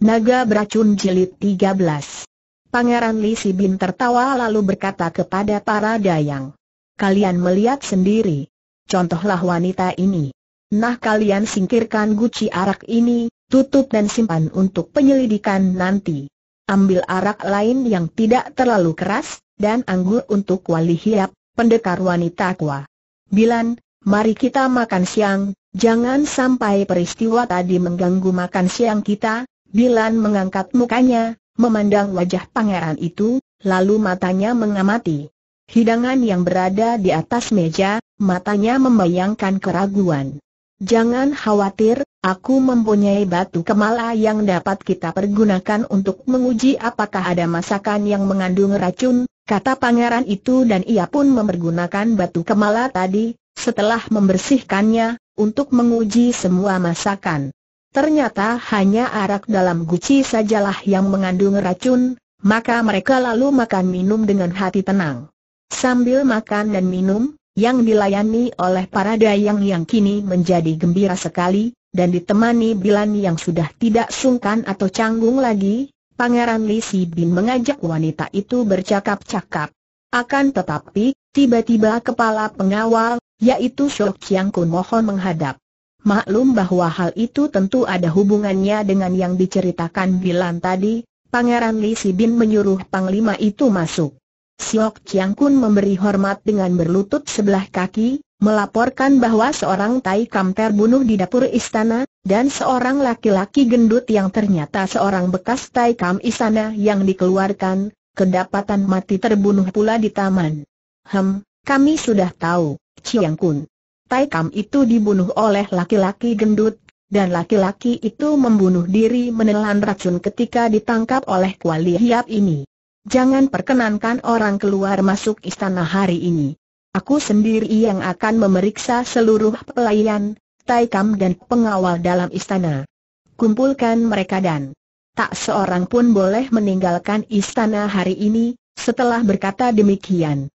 Naga beracun jilid 13. Pangeran Li bin tertawa lalu berkata kepada para dayang. Kalian melihat sendiri. Contohlah wanita ini. Nah kalian singkirkan guci arak ini, tutup dan simpan untuk penyelidikan nanti. Ambil arak lain yang tidak terlalu keras, dan anggur untuk wali hiap, pendekar wanita kuah. Bilan, mari kita makan siang, jangan sampai peristiwa tadi mengganggu makan siang kita, Bilan mengangkat mukanya, memandang wajah pangeran itu, lalu matanya mengamati. Hidangan yang berada di atas meja, matanya membayangkan keraguan. Jangan khawatir, aku mempunyai batu kemala yang dapat kita pergunakan untuk menguji apakah ada masakan yang mengandung racun, kata pangeran itu dan ia pun mempergunakan batu kemala tadi, setelah membersihkannya, untuk menguji semua masakan. Ternyata hanya arak dalam guci sajalah yang mengandung racun, maka mereka lalu makan minum dengan hati tenang. Sambil makan dan minum, yang dilayani oleh para dayang yang kini menjadi gembira sekali, dan ditemani Bilan yang sudah tidak sungkan atau canggung lagi, Pangeran Li Si Bin mengajak wanita itu bercakap-cakap. Akan tetapi, tiba-tiba kepala pengawal, yaitu Shok Chiang Kun mohon menghadap. Maklum bahwa hal itu tentu ada hubungannya dengan yang diceritakan Bilan tadi, Pangeran Li Sibin menyuruh Panglima itu masuk. Siok Chiang Kun memberi hormat dengan berlutut sebelah kaki, melaporkan bahwa seorang Tai Kam terbunuh di dapur istana, dan seorang laki-laki gendut yang ternyata seorang bekas Tai Kam istana yang dikeluarkan, kedapatan mati terbunuh pula di taman. Hem, kami sudah tahu, Chiang Kun. Tai itu dibunuh oleh laki-laki gendut, dan laki-laki itu membunuh diri menelan racun ketika ditangkap oleh kuali hiap ini. Jangan perkenankan orang keluar masuk istana hari ini. Aku sendiri yang akan memeriksa seluruh pelayan, Taikam dan pengawal dalam istana. Kumpulkan mereka dan tak seorang pun boleh meninggalkan istana hari ini, setelah berkata demikian,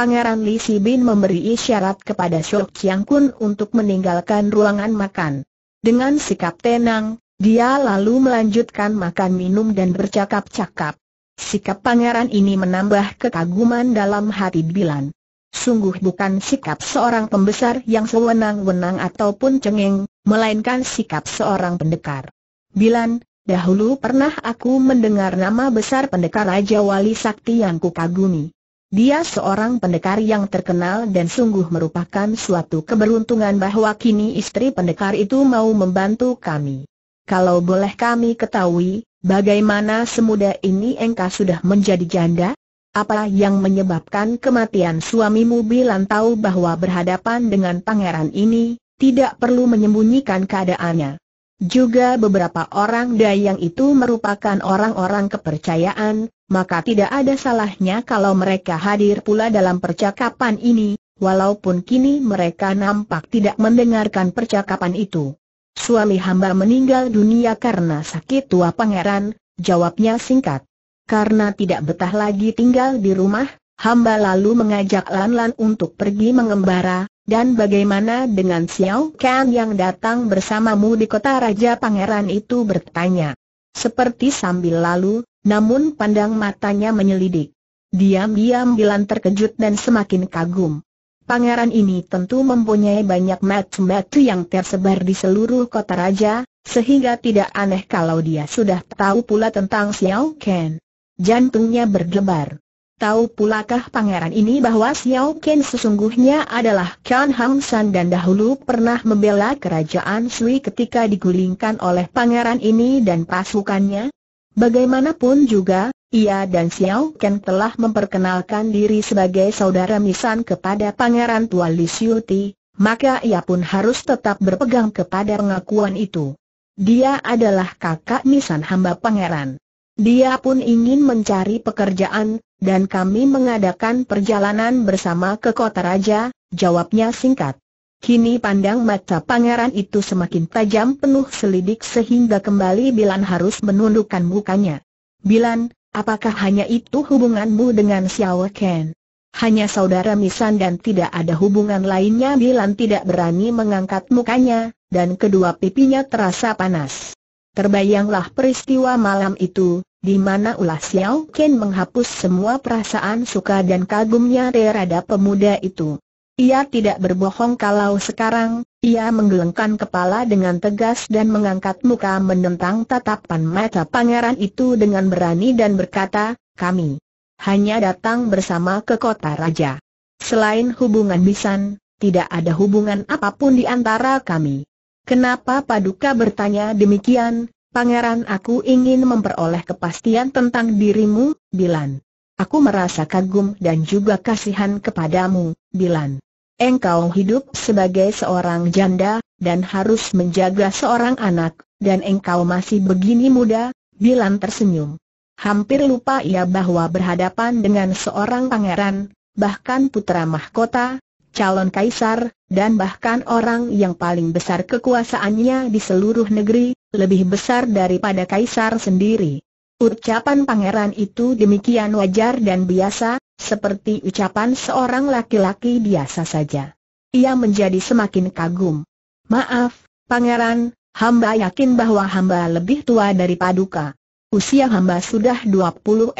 Pangeran Li Sibin memberi isyarat kepada Shok Chiang Kun untuk meninggalkan ruangan makan. Dengan sikap tenang, dia lalu melanjutkan makan minum dan bercakap-cakap. Sikap pangeran ini menambah kekaguman dalam hati Bilan. Sungguh bukan sikap seorang pembesar yang sewenang-wenang ataupun cengeng, melainkan sikap seorang pendekar. Bilan, dahulu pernah aku mendengar nama besar pendekar Raja Wali Sakti yang kukagumi. Dia seorang pendekar yang terkenal dan sungguh merupakan suatu keberuntungan bahwa kini istri pendekar itu mau membantu kami. Kalau boleh kami ketahui, bagaimana semudah ini engkau sudah menjadi janda? Apa yang menyebabkan kematian suamimu bilang tahu bahwa berhadapan dengan pangeran ini, tidak perlu menyembunyikan keadaannya juga beberapa orang Dayang itu merupakan orang-orang kepercayaan, maka tidak ada salahnya kalau mereka hadir pula dalam percakapan ini, walaupun kini mereka nampak tidak mendengarkan percakapan itu. Suami hamba meninggal dunia karena sakit tua pangeran, jawabnya singkat. Karena tidak betah lagi tinggal di rumah, hamba lalu mengajak Lan Lan untuk pergi mengembara, dan bagaimana dengan Xiao Kan yang datang bersamamu di kota Raja Pangeran itu bertanya. Seperti sambil lalu, namun pandang matanya menyelidik. Diam-diam bilang terkejut dan semakin kagum. Pangeran ini tentu mempunyai banyak matu-matu yang tersebar di seluruh kota raja, sehingga tidak aneh kalau dia sudah tahu pula tentang Xiao Ken. Jantungnya berdebar. Tahu pulakah pangeran ini bahwa Xiao Ken sesungguhnya adalah Kan Hang San dan dahulu pernah membela kerajaan Sui ketika digulingkan oleh pangeran ini dan pasukannya? Bagaimanapun juga, ia dan Xiao Ken telah memperkenalkan diri sebagai saudara misan kepada pangeran tua Li Ti, maka ia pun harus tetap berpegang kepada pengakuan itu. Dia adalah kakak misan hamba pangeran. Dia pun ingin mencari pekerjaan, dan kami mengadakan perjalanan bersama ke kota raja, jawabnya singkat. Kini pandang mata pangeran itu semakin tajam penuh selidik sehingga kembali Bilan harus menundukkan mukanya. Bilan, apakah hanya itu hubunganmu dengan Xiao Ken? Hanya saudara Misan dan tidak ada hubungan lainnya Bilan tidak berani mengangkat mukanya, dan kedua pipinya terasa panas. Terbayanglah peristiwa malam itu, di mana ulah Xiao Ken menghapus semua perasaan suka dan kagumnya terhadap pemuda itu. Ia tidak berbohong kalau sekarang, ia menggelengkan kepala dengan tegas dan mengangkat muka menentang tatapan mata pangeran itu dengan berani dan berkata, kami hanya datang bersama ke kota raja. Selain hubungan bisan, tidak ada hubungan apapun di antara kami. Kenapa Paduka bertanya demikian, Pangeran aku ingin memperoleh kepastian tentang dirimu, Bilan. Aku merasa kagum dan juga kasihan kepadamu, Bilan. Engkau hidup sebagai seorang janda, dan harus menjaga seorang anak, dan engkau masih begini muda, Bilan tersenyum. Hampir lupa ia bahwa berhadapan dengan seorang pangeran, bahkan putra mahkota, calon kaisar, dan bahkan orang yang paling besar kekuasaannya di seluruh negeri, lebih besar daripada kaisar sendiri. Ucapan pangeran itu demikian wajar dan biasa, seperti ucapan seorang laki-laki biasa saja. Ia menjadi semakin kagum. Maaf, pangeran, hamba yakin bahwa hamba lebih tua dari Paduka. Usia hamba sudah 24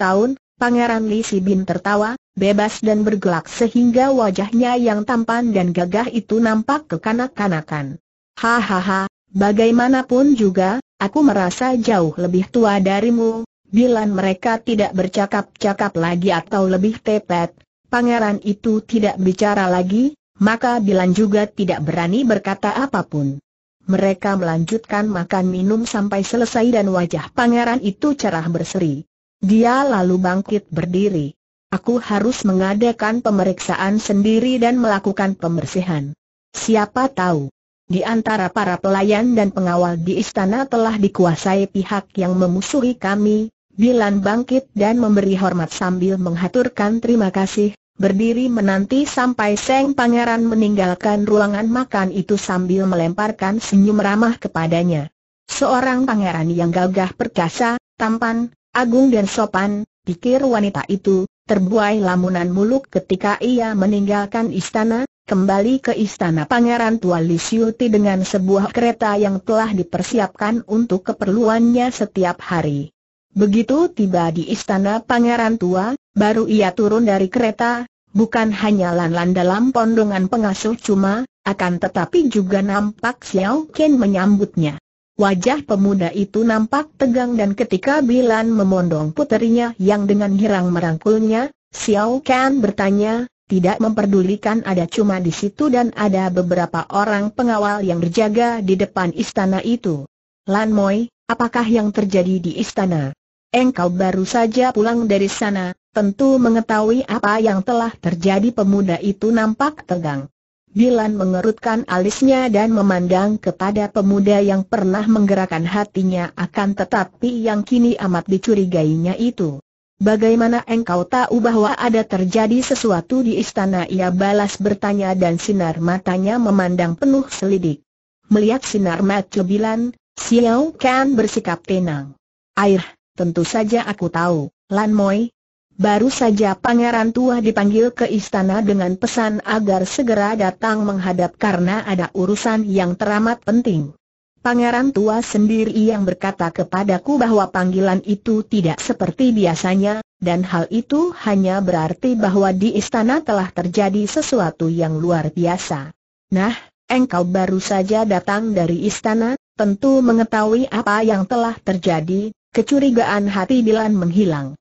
tahun, Pangeran Li Sibin tertawa, bebas dan bergelak sehingga wajahnya yang tampan dan gagah itu nampak kekanak-kanakan. Hahaha, bagaimanapun juga, aku merasa jauh lebih tua darimu. Bilan mereka tidak bercakap-cakap lagi atau lebih tepat, pangeran itu tidak bicara lagi, maka Bilan juga tidak berani berkata apapun. Mereka melanjutkan makan minum sampai selesai dan wajah pangeran itu cerah berseri. Dia lalu bangkit berdiri. Aku harus mengadakan pemeriksaan sendiri dan melakukan pembersihan. Siapa tahu, di antara para pelayan dan pengawal di istana telah dikuasai pihak yang memusuhi kami, Bilan bangkit dan memberi hormat sambil menghaturkan terima kasih, berdiri menanti sampai Seng Pangeran meninggalkan ruangan makan itu sambil melemparkan senyum ramah kepadanya. Seorang pangeran yang gagah perkasa, tampan, agung dan sopan, pikir wanita itu, terbuai lamunan muluk ketika ia meninggalkan istana, kembali ke istana Pangeran Tua Lisiuti dengan sebuah kereta yang telah dipersiapkan untuk keperluannya setiap hari. Begitu tiba di istana Pangeran Tua, baru ia turun dari kereta, bukan hanya Lan-Lan dalam pondongan pengasuh cuma, akan tetapi juga nampak Xiao Ken menyambutnya. Wajah pemuda itu nampak tegang dan ketika Bilan memondong puterinya yang dengan girang merangkulnya, Xiao Kan bertanya, tidak memperdulikan ada cuma di situ dan ada beberapa orang pengawal yang berjaga di depan istana itu. Lan Moi, apakah yang terjadi di istana? Engkau baru saja pulang dari sana, tentu mengetahui apa yang telah terjadi pemuda itu nampak tegang. Dilan mengerutkan alisnya dan memandang kepada pemuda yang pernah menggerakkan hatinya akan tetapi yang kini amat dicurigainya itu. Bagaimana engkau tahu bahwa ada terjadi sesuatu di istana? Ia balas bertanya dan sinar matanya memandang penuh selidik. Melihat sinar mata Bilan, Xiao Kan bersikap tenang. Air, tentu saja aku tahu, Lan Moi, Baru saja pangeran tua dipanggil ke istana dengan pesan agar segera datang menghadap karena ada urusan yang teramat penting. Pangeran tua sendiri yang berkata kepadaku bahwa panggilan itu tidak seperti biasanya, dan hal itu hanya berarti bahwa di istana telah terjadi sesuatu yang luar biasa. Nah, engkau baru saja datang dari istana, tentu mengetahui apa yang telah terjadi, kecurigaan hati Dilan menghilang.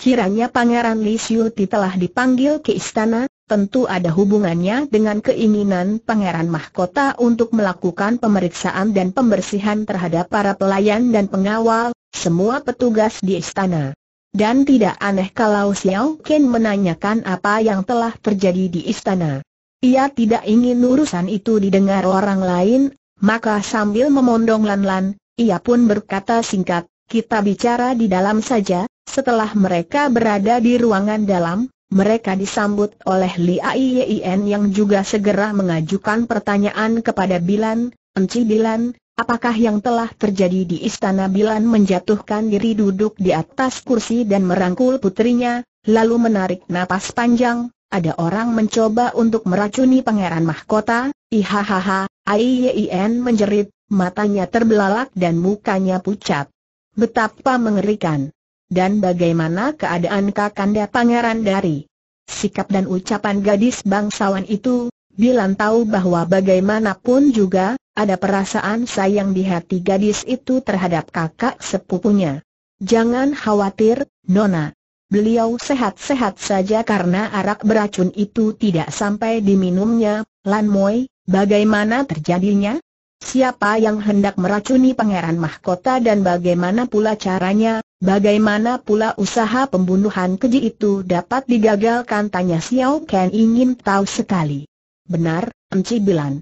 Kiranya Pangeran Li telah dipanggil ke istana, tentu ada hubungannya dengan keinginan Pangeran Mahkota untuk melakukan pemeriksaan dan pembersihan terhadap para pelayan dan pengawal, semua petugas di istana. Dan tidak aneh kalau Xiao Ken menanyakan apa yang telah terjadi di istana. Ia tidak ingin urusan itu didengar orang lain, maka sambil memondong Lan Lan, ia pun berkata singkat, kita bicara di dalam saja, setelah mereka berada di ruangan dalam, mereka disambut oleh Li Aiyen yang juga segera mengajukan pertanyaan kepada Bilan, Enci Bilan, apakah yang telah terjadi di istana Bilan menjatuhkan diri duduk di atas kursi dan merangkul putrinya, lalu menarik napas panjang, ada orang mencoba untuk meracuni pangeran mahkota, ihahaha, Aiyen menjerit, matanya terbelalak dan mukanya pucat. Betapa mengerikan dan bagaimana keadaan Kakanda Pangeran dari sikap dan ucapan gadis bangsawan itu, bilang tahu bahwa bagaimanapun juga, ada perasaan sayang di hati gadis itu terhadap kakak sepupunya. Jangan khawatir, Nona. Beliau sehat-sehat saja karena arak beracun itu tidak sampai diminumnya, Lan Moy, bagaimana terjadinya? Siapa yang hendak meracuni pangeran mahkota dan bagaimana pula caranya, Bagaimana pula usaha pembunuhan keji itu dapat digagalkan tanya Xiao Ken ingin tahu sekali. Benar, Enci Bilan.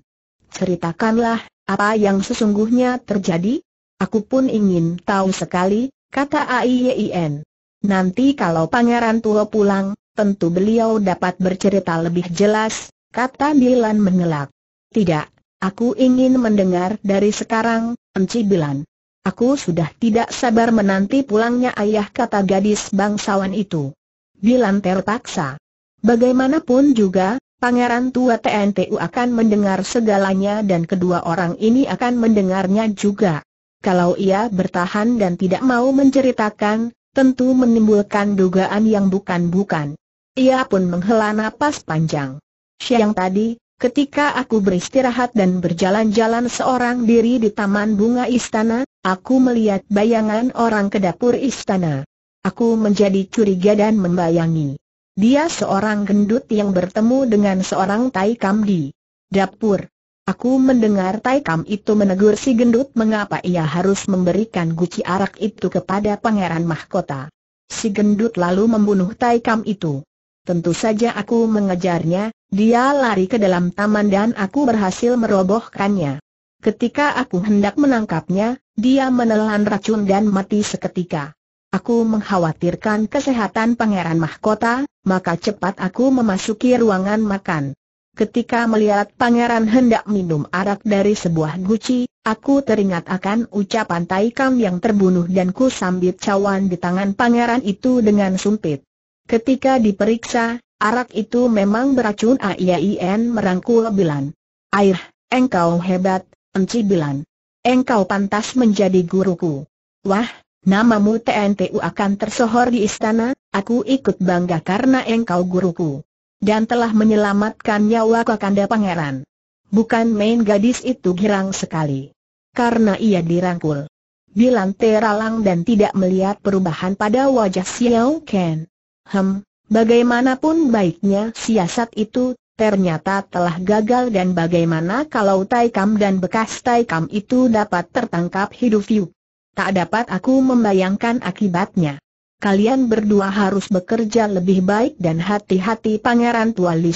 Ceritakanlah, apa yang sesungguhnya terjadi? Aku pun ingin tahu sekali, kata Aiyen. Nanti kalau Pangeran Tuo pulang, tentu beliau dapat bercerita lebih jelas, kata Bilan mengelak. Tidak, aku ingin mendengar dari sekarang, Enci Bilan. Aku sudah tidak sabar menanti pulangnya ayah kata gadis bangsawan itu. Bilan terpaksa. Bagaimanapun juga, Pangeran tua TNTU akan mendengar segalanya dan kedua orang ini akan mendengarnya juga. Kalau ia bertahan dan tidak mau menceritakan, tentu menimbulkan dugaan yang bukan-bukan. Ia pun menghela napas panjang. Siang tadi, ketika aku beristirahat dan berjalan-jalan seorang diri di taman bunga istana, Aku melihat bayangan orang ke dapur istana. Aku menjadi curiga dan membayangi. Dia seorang gendut yang bertemu dengan seorang Taikam di dapur. Aku mendengar Taikam itu menegur si gendut mengapa ia harus memberikan guci arak itu kepada pangeran mahkota. Si gendut lalu membunuh Taikam itu. Tentu saja aku mengejarnya, dia lari ke dalam taman dan aku berhasil merobohkannya. Ketika aku hendak menangkapnya, dia menelan racun dan mati seketika. Aku mengkhawatirkan kesehatan Pangeran Mahkota, maka cepat aku memasuki ruangan makan. Ketika melihat Pangeran hendak minum arak dari sebuah guci, aku teringat akan ucapan Taikam yang terbunuh dan ku sambit cawan di tangan Pangeran itu dengan sumpit. Ketika diperiksa, arak itu memang beracun AIN merangkul Bilan. Air, engkau hebat, Enci Bilan engkau pantas menjadi guruku. Wah, namamu TNTU akan tersohor di istana, aku ikut bangga karena engkau guruku. Dan telah menyelamatkan nyawa Kakanda Pangeran. Bukan main gadis itu girang sekali. Karena ia dirangkul. Bilang teralang dan tidak melihat perubahan pada wajah Xiao Ken. Hem, bagaimanapun baiknya siasat itu, ternyata telah gagal dan bagaimana kalau Taikam dan bekas Taikam itu dapat tertangkap hidup-hidup? Tak dapat aku membayangkan akibatnya. Kalian berdua harus bekerja lebih baik dan hati-hati Pangeran Tua Li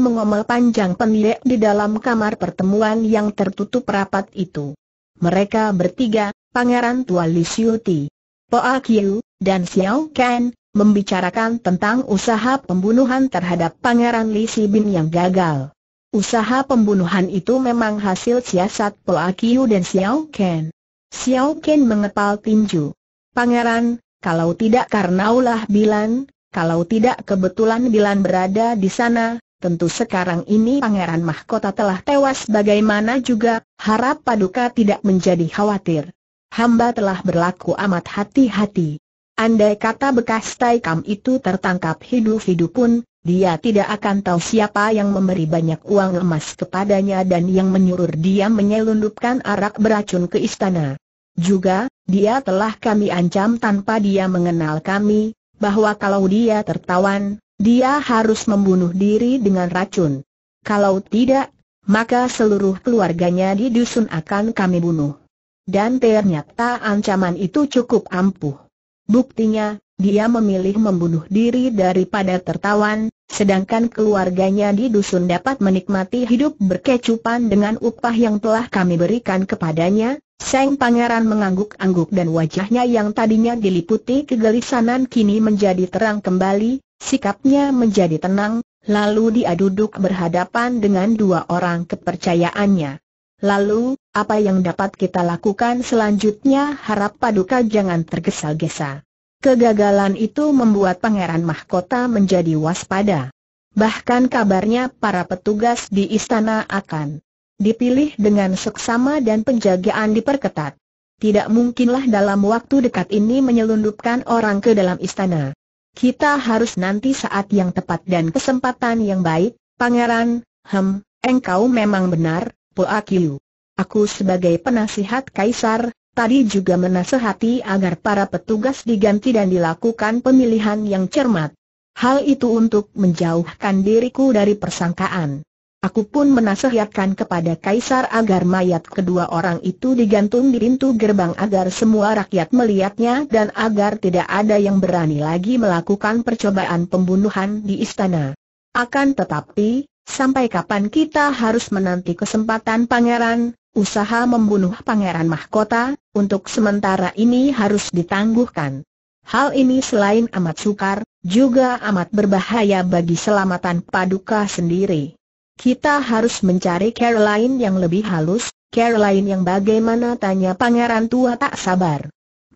mengomel panjang pendek di dalam kamar pertemuan yang tertutup rapat itu. Mereka bertiga, Pangeran Tua Li Poa Kiu, dan Xiao Kan, membicarakan tentang usaha pembunuhan terhadap Pangeran Li Sibin yang gagal. Usaha pembunuhan itu memang hasil siasat Poa Kiu dan Xiao Ken. Xiao Ken mengepal tinju. Pangeran, kalau tidak karena ulah Bilan, kalau tidak kebetulan Bilan berada di sana, tentu sekarang ini Pangeran Mahkota telah tewas bagaimana juga, harap Paduka tidak menjadi khawatir. Hamba telah berlaku amat hati-hati. Andai kata bekas tai Taikam itu tertangkap hidup-hidup pun, dia tidak akan tahu siapa yang memberi banyak uang emas kepadanya dan yang menyuruh dia menyelundupkan arak beracun ke istana. Juga, dia telah kami ancam tanpa dia mengenal kami, bahwa kalau dia tertawan, dia harus membunuh diri dengan racun. Kalau tidak, maka seluruh keluarganya di dusun akan kami bunuh. Dan ternyata ancaman itu cukup ampuh. Buktinya, dia memilih membunuh diri daripada tertawan, sedangkan keluarganya di dusun dapat menikmati hidup berkecupan dengan upah yang telah kami berikan kepadanya. Seng Pangeran mengangguk-angguk dan wajahnya yang tadinya diliputi kegelisahan kini menjadi terang kembali, sikapnya menjadi tenang, lalu dia duduk berhadapan dengan dua orang kepercayaannya. Lalu, apa yang dapat kita lakukan selanjutnya harap paduka jangan tergesa-gesa. Kegagalan itu membuat pangeran mahkota menjadi waspada. Bahkan kabarnya para petugas di istana akan dipilih dengan seksama dan penjagaan diperketat. Tidak mungkinlah dalam waktu dekat ini menyelundupkan orang ke dalam istana. Kita harus nanti saat yang tepat dan kesempatan yang baik, pangeran, hem, engkau memang benar, Poakiu. Aku sebagai penasihat kaisar, tadi juga menasehati agar para petugas diganti dan dilakukan pemilihan yang cermat. Hal itu untuk menjauhkan diriku dari persangkaan. Aku pun menasehatkan kepada Kaisar agar mayat kedua orang itu digantung di pintu gerbang agar semua rakyat melihatnya dan agar tidak ada yang berani lagi melakukan percobaan pembunuhan di istana. Akan tetapi, Sampai kapan kita harus menanti kesempatan pangeran? Usaha membunuh pangeran mahkota, untuk sementara ini harus ditangguhkan. Hal ini selain amat sukar, juga amat berbahaya bagi selamatan paduka sendiri. Kita harus mencari Caroline yang lebih halus, Caroline yang bagaimana tanya pangeran tua tak sabar.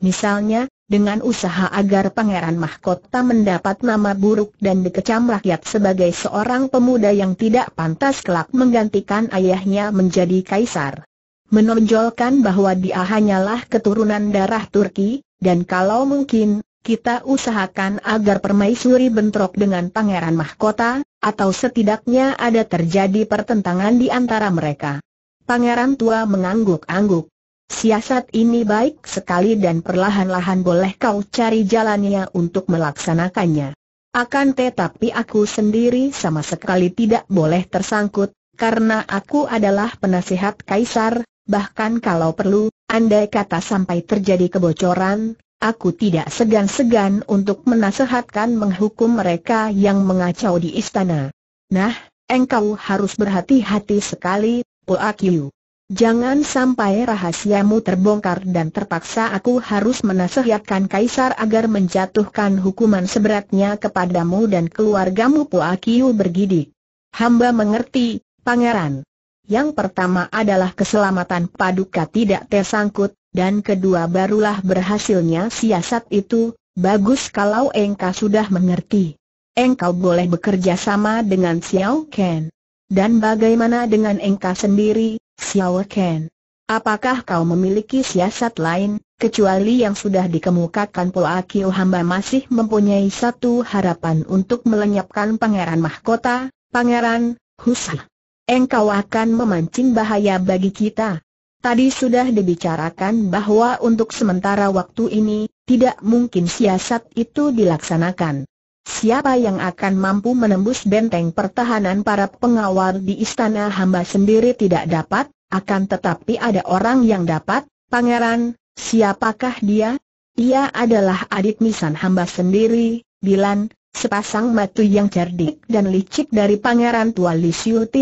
Misalnya, dengan usaha agar Pangeran Mahkota mendapat nama buruk dan dikecam rakyat sebagai seorang pemuda yang tidak pantas kelak menggantikan ayahnya menjadi kaisar. Menonjolkan bahwa dia hanyalah keturunan darah Turki, dan kalau mungkin, kita usahakan agar permaisuri bentrok dengan Pangeran Mahkota, atau setidaknya ada terjadi pertentangan di antara mereka. Pangeran tua mengangguk-angguk. Siasat ini baik sekali dan perlahan-lahan boleh kau cari jalannya untuk melaksanakannya. Akan tetapi aku sendiri sama sekali tidak boleh tersangkut, karena aku adalah penasihat kaisar, bahkan kalau perlu, andai kata sampai terjadi kebocoran, aku tidak segan-segan untuk menasehatkan menghukum mereka yang mengacau di istana. Nah, engkau harus berhati-hati sekali, Poakyu. Jangan sampai rahasiamu terbongkar dan terpaksa aku harus menasehatkan Kaisar agar menjatuhkan hukuman seberatnya kepadamu dan keluargamu Puakiu bergidik. Hamba mengerti, Pangeran. Yang pertama adalah keselamatan paduka tidak tersangkut, dan kedua barulah berhasilnya siasat itu, bagus kalau engkau sudah mengerti. Engkau boleh bekerja sama dengan Xiao Ken. Dan bagaimana dengan engkau sendiri, Xiao Ken. Apakah kau memiliki siasat lain, kecuali yang sudah dikemukakan Po Akiu hamba masih mempunyai satu harapan untuk melenyapkan Pangeran Mahkota, Pangeran, Husa. Engkau akan memancing bahaya bagi kita. Tadi sudah dibicarakan bahwa untuk sementara waktu ini, tidak mungkin siasat itu dilaksanakan. Siapa yang akan mampu menembus benteng pertahanan para pengawal di istana hamba sendiri tidak dapat, akan tetapi ada orang yang dapat, pangeran, siapakah dia? Ia adalah adik misan hamba sendiri, Bilan, sepasang matu yang cerdik dan licik dari pangeran tua Li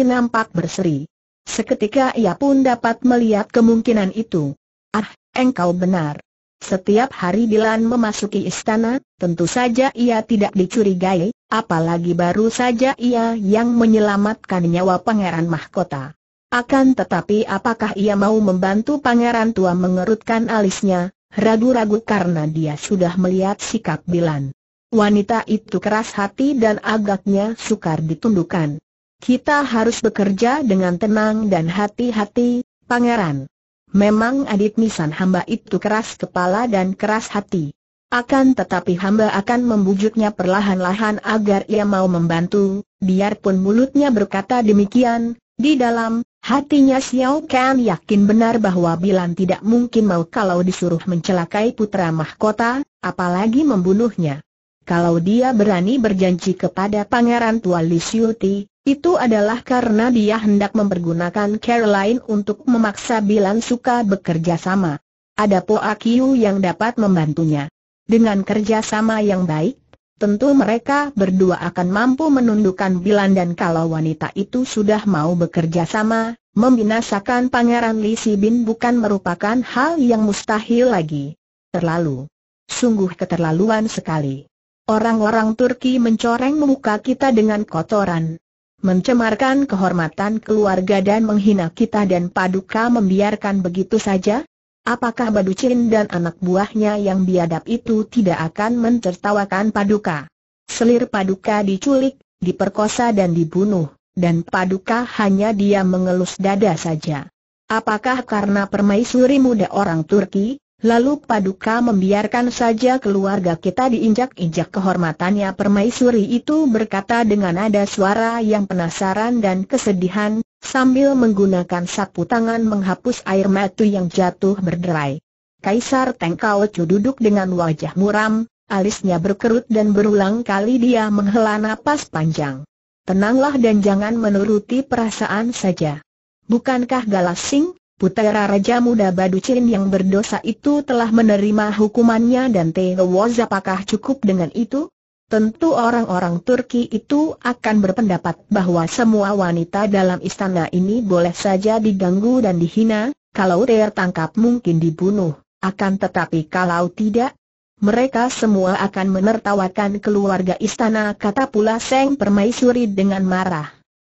nampak berseri. Seketika ia pun dapat melihat kemungkinan itu. Ah, engkau benar. Setiap hari Bilan memasuki istana, tentu saja ia tidak dicurigai, apalagi baru saja ia yang menyelamatkan nyawa pangeran mahkota. Akan tetapi apakah ia mau membantu pangeran tua mengerutkan alisnya, ragu-ragu karena dia sudah melihat sikap Bilan. Wanita itu keras hati dan agaknya sukar ditundukkan. Kita harus bekerja dengan tenang dan hati-hati, pangeran. Memang Adit nisan hamba itu keras kepala dan keras hati. Akan tetapi hamba akan membujuknya perlahan-lahan agar ia mau membantu, biarpun mulutnya berkata demikian, di dalam, Hatinya Xiao Kan yakin benar bahwa Bilan tidak mungkin mau kalau disuruh mencelakai putra mahkota, apalagi membunuhnya. Kalau dia berani berjanji kepada pangeran tua Li Xiuti, itu adalah karena dia hendak mempergunakan Caroline untuk memaksa Bilan suka bekerja sama. Ada Po Akiu yang dapat membantunya. Dengan kerjasama yang baik, tentu mereka berdua akan mampu menundukkan Bilan dan kalau wanita itu sudah mau bekerja sama, membinasakan Pangeran Li Bin bukan merupakan hal yang mustahil lagi. Terlalu. Sungguh keterlaluan sekali. Orang-orang Turki mencoreng muka kita dengan kotoran mencemarkan kehormatan keluarga dan menghina kita dan paduka membiarkan begitu saja? Apakah Baducin dan anak buahnya yang biadab itu tidak akan mentertawakan Paduka? Selir Paduka diculik, diperkosa dan dibunuh, dan Paduka hanya dia mengelus dada saja. Apakah karena permaisuri muda orang Turki, lalu Paduka membiarkan saja keluarga kita diinjak-injak kehormatannya permaisuri itu berkata dengan nada suara yang penasaran dan kesedihan, sambil menggunakan sapu tangan menghapus air mata yang jatuh berderai. Kaisar Teng Kao Chu duduk dengan wajah muram, alisnya berkerut dan berulang kali dia menghela napas panjang. Tenanglah dan jangan menuruti perasaan saja. Bukankah Galasing, putera Raja Muda Badu Baducin yang berdosa itu telah menerima hukumannya dan Woz apakah cukup dengan itu? Tentu orang-orang Turki itu akan berpendapat bahwa semua wanita dalam istana ini boleh saja diganggu dan dihina, kalau tertangkap mungkin dibunuh, akan tetapi kalau tidak, mereka semua akan menertawakan keluarga istana kata pula Seng Permaisuri dengan marah.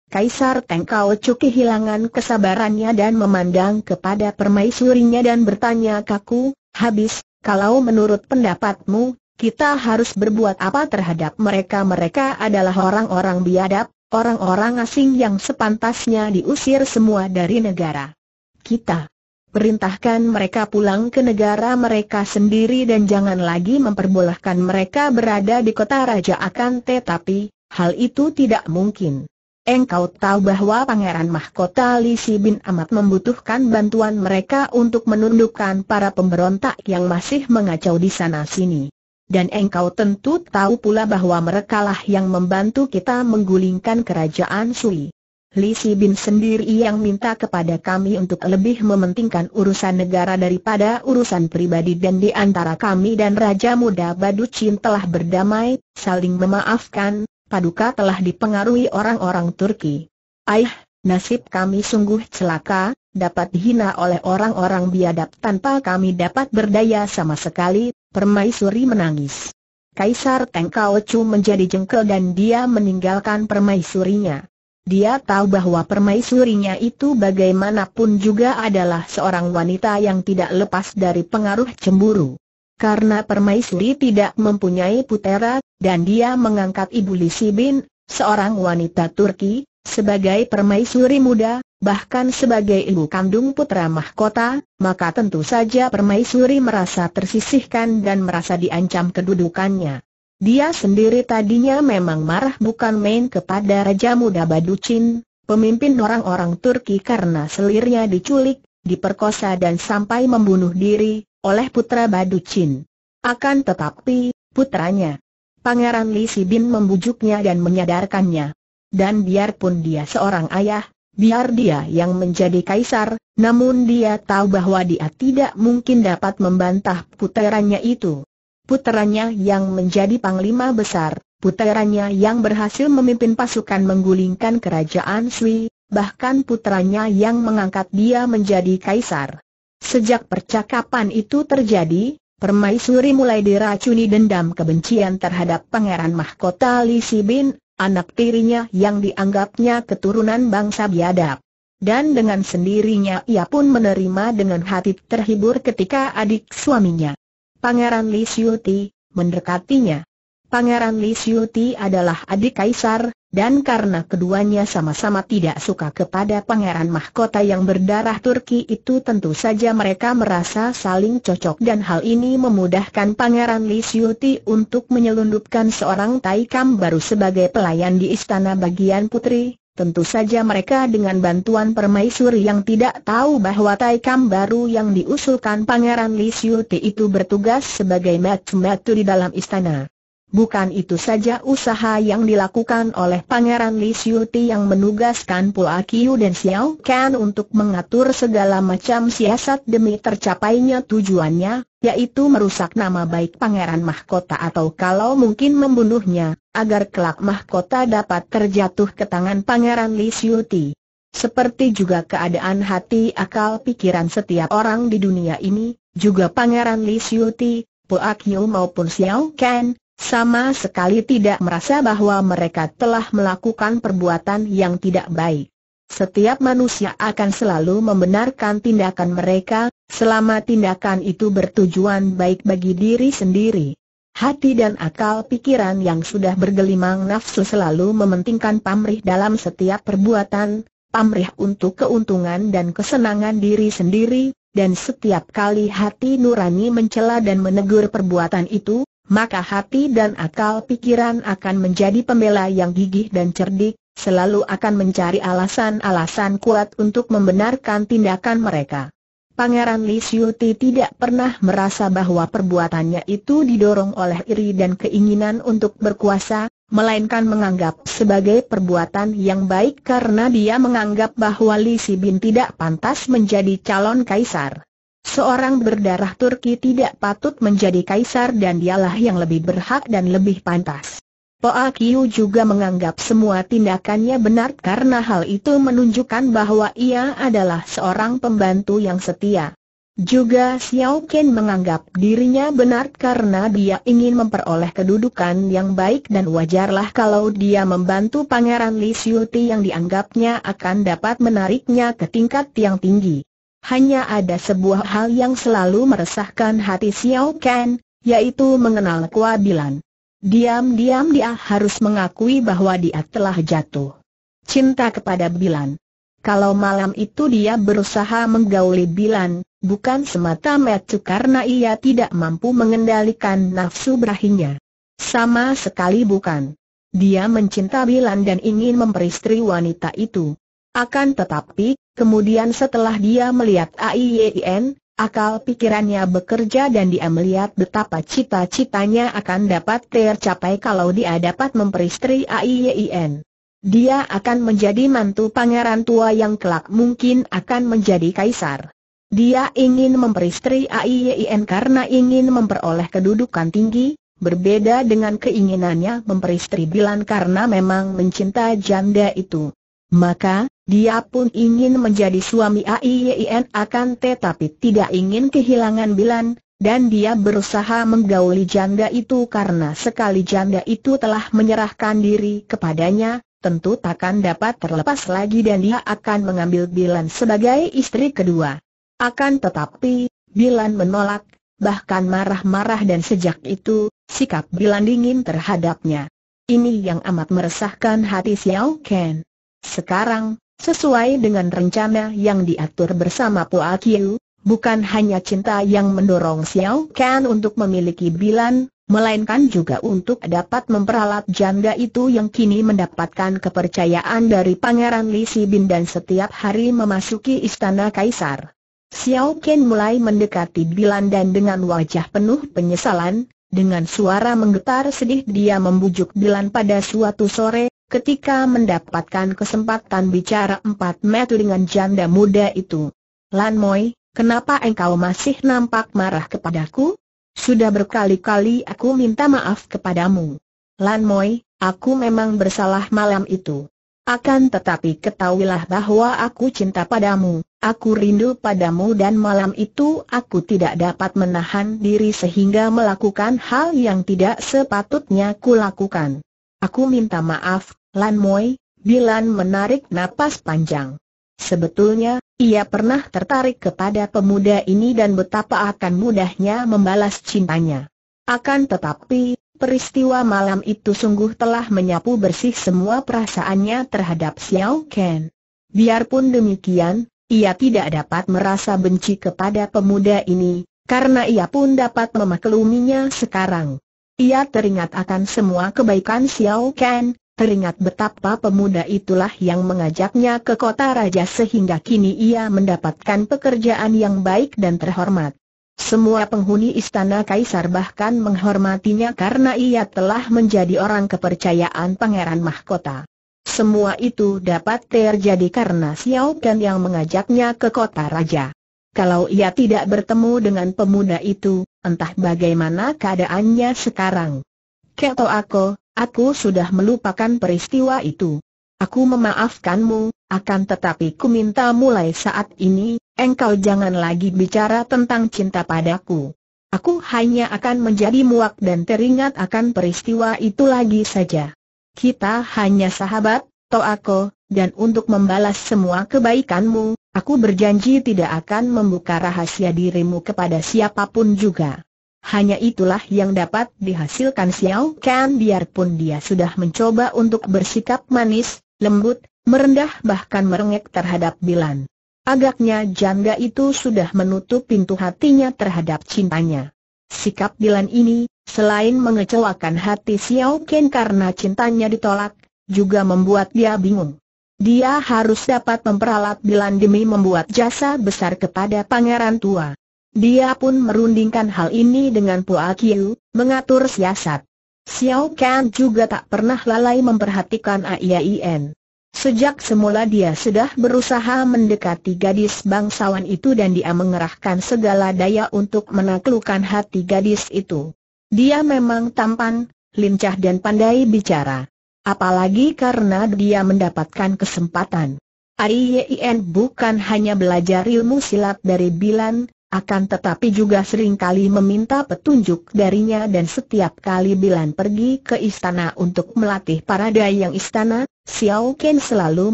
Kaisar Tengkau Kau kehilangan kesabarannya dan memandang kepada permaisurinya dan bertanya kaku, habis, kalau menurut pendapatmu, kita harus berbuat apa terhadap mereka mereka adalah orang-orang biadab, orang-orang asing yang sepantasnya diusir semua dari negara. Kita perintahkan mereka pulang ke negara mereka sendiri dan jangan lagi memperbolehkan mereka berada di kota raja akan tetapi, hal itu tidak mungkin. Engkau tahu bahwa Pangeran Mahkota Li bin amat membutuhkan bantuan mereka untuk menundukkan para pemberontak yang masih mengacau di sana-sini. Dan engkau tentu tahu pula bahwa merekalah yang membantu kita menggulingkan kerajaan Sui. Li Si Bin sendiri yang minta kepada kami untuk lebih mementingkan urusan negara daripada urusan pribadi dan di antara kami dan Raja Muda Badu Chin telah berdamai, saling memaafkan, Paduka telah dipengaruhi orang-orang Turki. Aih, nasib kami sungguh celaka, dapat dihina oleh orang-orang biadab tanpa kami dapat berdaya sama sekali, Permaisuri menangis. Kaisar Teng Kao Chu menjadi jengkel dan dia meninggalkan permaisurinya. Dia tahu bahwa permaisurinya itu bagaimanapun juga adalah seorang wanita yang tidak lepas dari pengaruh cemburu. Karena permaisuri tidak mempunyai putera, dan dia mengangkat Ibu Lisi bin, seorang wanita Turki, sebagai permaisuri muda, bahkan sebagai ibu kandung putra mahkota, maka tentu saja permaisuri merasa tersisihkan dan merasa diancam kedudukannya. Dia sendiri tadinya memang marah bukan main kepada Raja Muda Baducin, pemimpin orang-orang Turki karena selirnya diculik, diperkosa dan sampai membunuh diri oleh putra Baducin. Akan tetapi, putranya, Pangeran Li Sibin membujuknya dan menyadarkannya. Dan biarpun dia seorang ayah, biar dia yang menjadi kaisar, namun dia tahu bahwa dia tidak mungkin dapat membantah puterannya itu. Puterannya yang menjadi panglima besar, puterannya yang berhasil memimpin pasukan menggulingkan kerajaan Sui, bahkan puteranya yang mengangkat dia menjadi kaisar. Sejak percakapan itu terjadi, permaisuri mulai diracuni dendam kebencian terhadap pangeran mahkota Li Bin, anak tirinya yang dianggapnya keturunan bangsa biadab. Dan dengan sendirinya ia pun menerima dengan hati terhibur ketika adik suaminya, Pangeran Li Siuti, mendekatinya. Pangeran Li Siuti adalah adik kaisar, dan karena keduanya sama-sama tidak suka kepada pangeran mahkota yang berdarah Turki itu tentu saja mereka merasa saling cocok dan hal ini memudahkan pangeran Li Siuti untuk menyelundupkan seorang Taikam baru sebagai pelayan di istana bagian putri. Tentu saja mereka dengan bantuan permaisuri yang tidak tahu bahwa Taikam baru yang diusulkan pangeran Li Siuti itu bertugas sebagai matu-matu di dalam istana. Bukan itu saja usaha yang dilakukan oleh Pangeran Li Xiuti yang menugaskan Pua Kiu dan Xiao Kan untuk mengatur segala macam siasat demi tercapainya tujuannya, yaitu merusak nama baik Pangeran Mahkota atau kalau mungkin membunuhnya, agar kelak Mahkota dapat terjatuh ke tangan Pangeran Li Xiuti. Seperti juga keadaan hati akal pikiran setiap orang di dunia ini, juga Pangeran Li Xiuti, Pua Kiu maupun Xiao Kan, sama sekali tidak merasa bahwa mereka telah melakukan perbuatan yang tidak baik. Setiap manusia akan selalu membenarkan tindakan mereka, selama tindakan itu bertujuan baik bagi diri sendiri. Hati dan akal pikiran yang sudah bergelimang nafsu selalu mementingkan pamrih dalam setiap perbuatan, pamrih untuk keuntungan dan kesenangan diri sendiri, dan setiap kali hati nurani mencela dan menegur perbuatan itu, maka hati dan akal pikiran akan menjadi pembela yang gigih dan cerdik, selalu akan mencari alasan-alasan kuat untuk membenarkan tindakan mereka. Pangeran Li Siuti tidak pernah merasa bahwa perbuatannya itu didorong oleh iri dan keinginan untuk berkuasa, melainkan menganggap sebagai perbuatan yang baik karena dia menganggap bahwa Li Sibin tidak pantas menjadi calon kaisar. Seorang berdarah Turki tidak patut menjadi kaisar dan dialah yang lebih berhak dan lebih pantas. Poa Kiu juga menganggap semua tindakannya benar karena hal itu menunjukkan bahwa ia adalah seorang pembantu yang setia. Juga Xiao Ken menganggap dirinya benar karena dia ingin memperoleh kedudukan yang baik dan wajarlah kalau dia membantu Pangeran Li Xiuti yang dianggapnya akan dapat menariknya ke tingkat yang tinggi. Hanya ada sebuah hal yang selalu meresahkan hati Xiao Ken, yaitu mengenal Kuabilan. Diam-diam dia harus mengakui bahwa dia telah jatuh cinta kepada Bilan. Kalau malam itu dia berusaha menggauli Bilan, bukan semata-mata karena ia tidak mampu mengendalikan nafsu berahinya. Sama sekali bukan. Dia mencinta Bilan dan ingin memperistri wanita itu. Akan tetapi, Kemudian setelah dia melihat AIEIN, akal pikirannya bekerja dan dia melihat betapa cita-citanya akan dapat tercapai kalau dia dapat memperistri AIEIN. Dia akan menjadi mantu pangeran tua yang kelak mungkin akan menjadi kaisar. Dia ingin memperistri AIEIN karena ingin memperoleh kedudukan tinggi, berbeda dengan keinginannya memperistri Bilan karena memang mencinta janda itu. Maka, dia pun ingin menjadi suami AIYN akan tetapi tidak ingin kehilangan Bilan, dan dia berusaha menggauli janda itu karena sekali janda itu telah menyerahkan diri kepadanya, tentu takkan dapat terlepas lagi dan dia akan mengambil Bilan sebagai istri kedua. Akan tetapi, Bilan menolak, bahkan marah-marah dan sejak itu, sikap Bilan dingin terhadapnya. Ini yang amat meresahkan hati Xiao Ken. Sekarang, Sesuai dengan rencana yang diatur bersama Pua Kiu, bukan hanya cinta yang mendorong Xiao Kan untuk memiliki Bilan, melainkan juga untuk dapat memperalat janda itu yang kini mendapatkan kepercayaan dari Pangeran Li Sibin dan setiap hari memasuki istana kaisar. Xiao Ken mulai mendekati Bilan dan dengan wajah penuh penyesalan, dengan suara menggetar sedih dia membujuk Bilan pada suatu sore, ketika mendapatkan kesempatan bicara empat metu dengan janda muda itu. Lan Moi, kenapa engkau masih nampak marah kepadaku? Sudah berkali-kali aku minta maaf kepadamu. Lan Moi, aku memang bersalah malam itu. Akan tetapi ketahuilah bahwa aku cinta padamu, aku rindu padamu dan malam itu aku tidak dapat menahan diri sehingga melakukan hal yang tidak sepatutnya kulakukan. Aku minta maaf, Lan Moi, Bilan menarik napas panjang. Sebetulnya, ia pernah tertarik kepada pemuda ini dan betapa akan mudahnya membalas cintanya. Akan tetapi, peristiwa malam itu sungguh telah menyapu bersih semua perasaannya terhadap Xiao Ken. Biarpun demikian, ia tidak dapat merasa benci kepada pemuda ini, karena ia pun dapat memakluminya sekarang. Ia teringat akan semua kebaikan Xiao Ken, teringat betapa pemuda itulah yang mengajaknya ke kota raja sehingga kini ia mendapatkan pekerjaan yang baik dan terhormat. Semua penghuni istana kaisar bahkan menghormatinya karena ia telah menjadi orang kepercayaan pangeran mahkota. Semua itu dapat terjadi karena Xiao Kan yang mengajaknya ke kota raja. Kalau ia tidak bertemu dengan pemuda itu, entah bagaimana keadaannya sekarang. Keto aku, Aku sudah melupakan peristiwa itu. Aku memaafkanmu, akan tetapi ku minta mulai saat ini, engkau jangan lagi bicara tentang cinta padaku. Aku hanya akan menjadi muak dan teringat akan peristiwa itu lagi saja. Kita hanya sahabat, Toako, dan untuk membalas semua kebaikanmu, aku berjanji tidak akan membuka rahasia dirimu kepada siapapun juga. Hanya itulah yang dapat dihasilkan Xiao Kan biarpun dia sudah mencoba untuk bersikap manis, lembut, merendah bahkan merengek terhadap Bilan. Agaknya janda itu sudah menutup pintu hatinya terhadap cintanya. Sikap Bilan ini, selain mengecewakan hati Xiao Ken karena cintanya ditolak, juga membuat dia bingung. Dia harus dapat memperalat Bilan demi membuat jasa besar kepada pangeran tua. Dia pun merundingkan hal ini dengan Pua Kiu, mengatur siasat. Xiao Kan juga tak pernah lalai memperhatikan AIAIN. Sejak semula dia sudah berusaha mendekati gadis bangsawan itu dan dia mengerahkan segala daya untuk menaklukkan hati gadis itu. Dia memang tampan, lincah dan pandai bicara. Apalagi karena dia mendapatkan kesempatan. AIIN bukan hanya belajar ilmu silat dari Bilan, akan tetapi juga sering kali meminta petunjuk darinya dan setiap kali Bilan pergi ke istana untuk melatih para dai yang istana, Xiao Ken selalu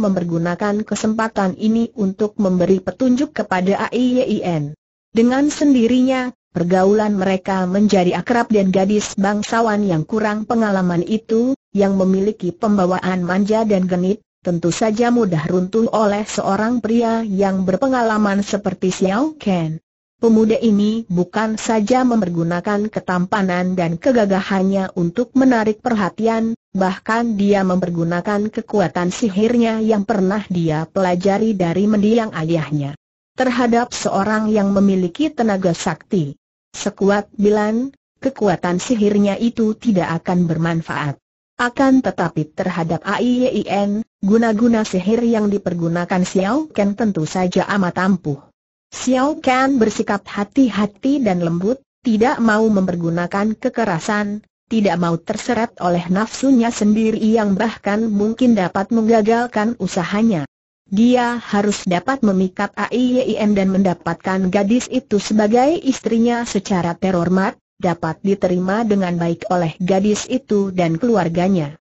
mempergunakan kesempatan ini untuk memberi petunjuk kepada AIYIN. Dengan sendirinya, pergaulan mereka menjadi akrab dan gadis bangsawan yang kurang pengalaman itu, yang memiliki pembawaan manja dan genit, tentu saja mudah runtuh oleh seorang pria yang berpengalaman seperti Xiao Ken. Pemuda ini bukan saja mempergunakan ketampanan dan kegagahannya untuk menarik perhatian, bahkan dia mempergunakan kekuatan sihirnya yang pernah dia pelajari dari mendiang ayahnya. Terhadap seorang yang memiliki tenaga sakti sekuat bilan, kekuatan sihirnya itu tidak akan bermanfaat. Akan tetapi terhadap AIEIN, guna-guna sihir yang dipergunakan Xiao Ken tentu saja amat ampuh. Xiao Kan bersikap hati-hati dan lembut, tidak mau mempergunakan kekerasan, tidak mau terseret oleh nafsunya sendiri yang bahkan mungkin dapat menggagalkan usahanya. Dia harus dapat memikat AIYIM dan mendapatkan gadis itu sebagai istrinya secara terhormat, dapat diterima dengan baik oleh gadis itu dan keluarganya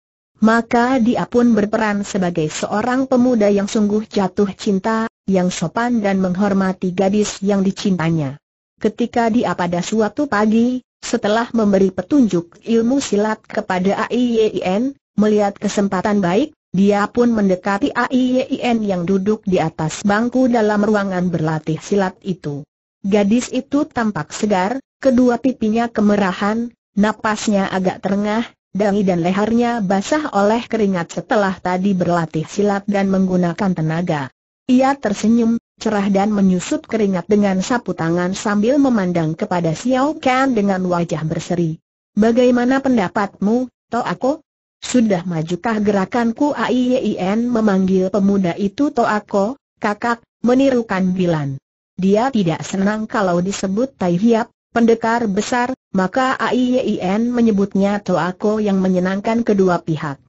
maka dia pun berperan sebagai seorang pemuda yang sungguh jatuh cinta, yang sopan dan menghormati gadis yang dicintanya. Ketika dia pada suatu pagi, setelah memberi petunjuk ilmu silat kepada AIYIN, e melihat kesempatan baik, dia pun mendekati AIYIN e yang duduk di atas bangku dalam ruangan berlatih silat itu. Gadis itu tampak segar, kedua pipinya kemerahan, napasnya agak terengah, Dangi dan lehernya basah oleh keringat setelah tadi berlatih silat dan menggunakan tenaga. Ia tersenyum, cerah dan menyusut keringat dengan sapu tangan sambil memandang kepada Xiao Kan dengan wajah berseri. Bagaimana pendapatmu, Toako? Sudah majukah gerakanku AIYIN memanggil pemuda itu Toako, kakak, menirukan Bilan. Dia tidak senang kalau disebut Tai Hiap, pendekar besar, maka AIYIN menyebutnya Toako yang menyenangkan kedua pihak.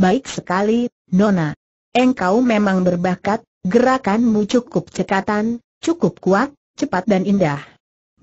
Baik sekali, Nona. Engkau memang berbakat, gerakanmu cukup cekatan, cukup kuat, cepat dan indah.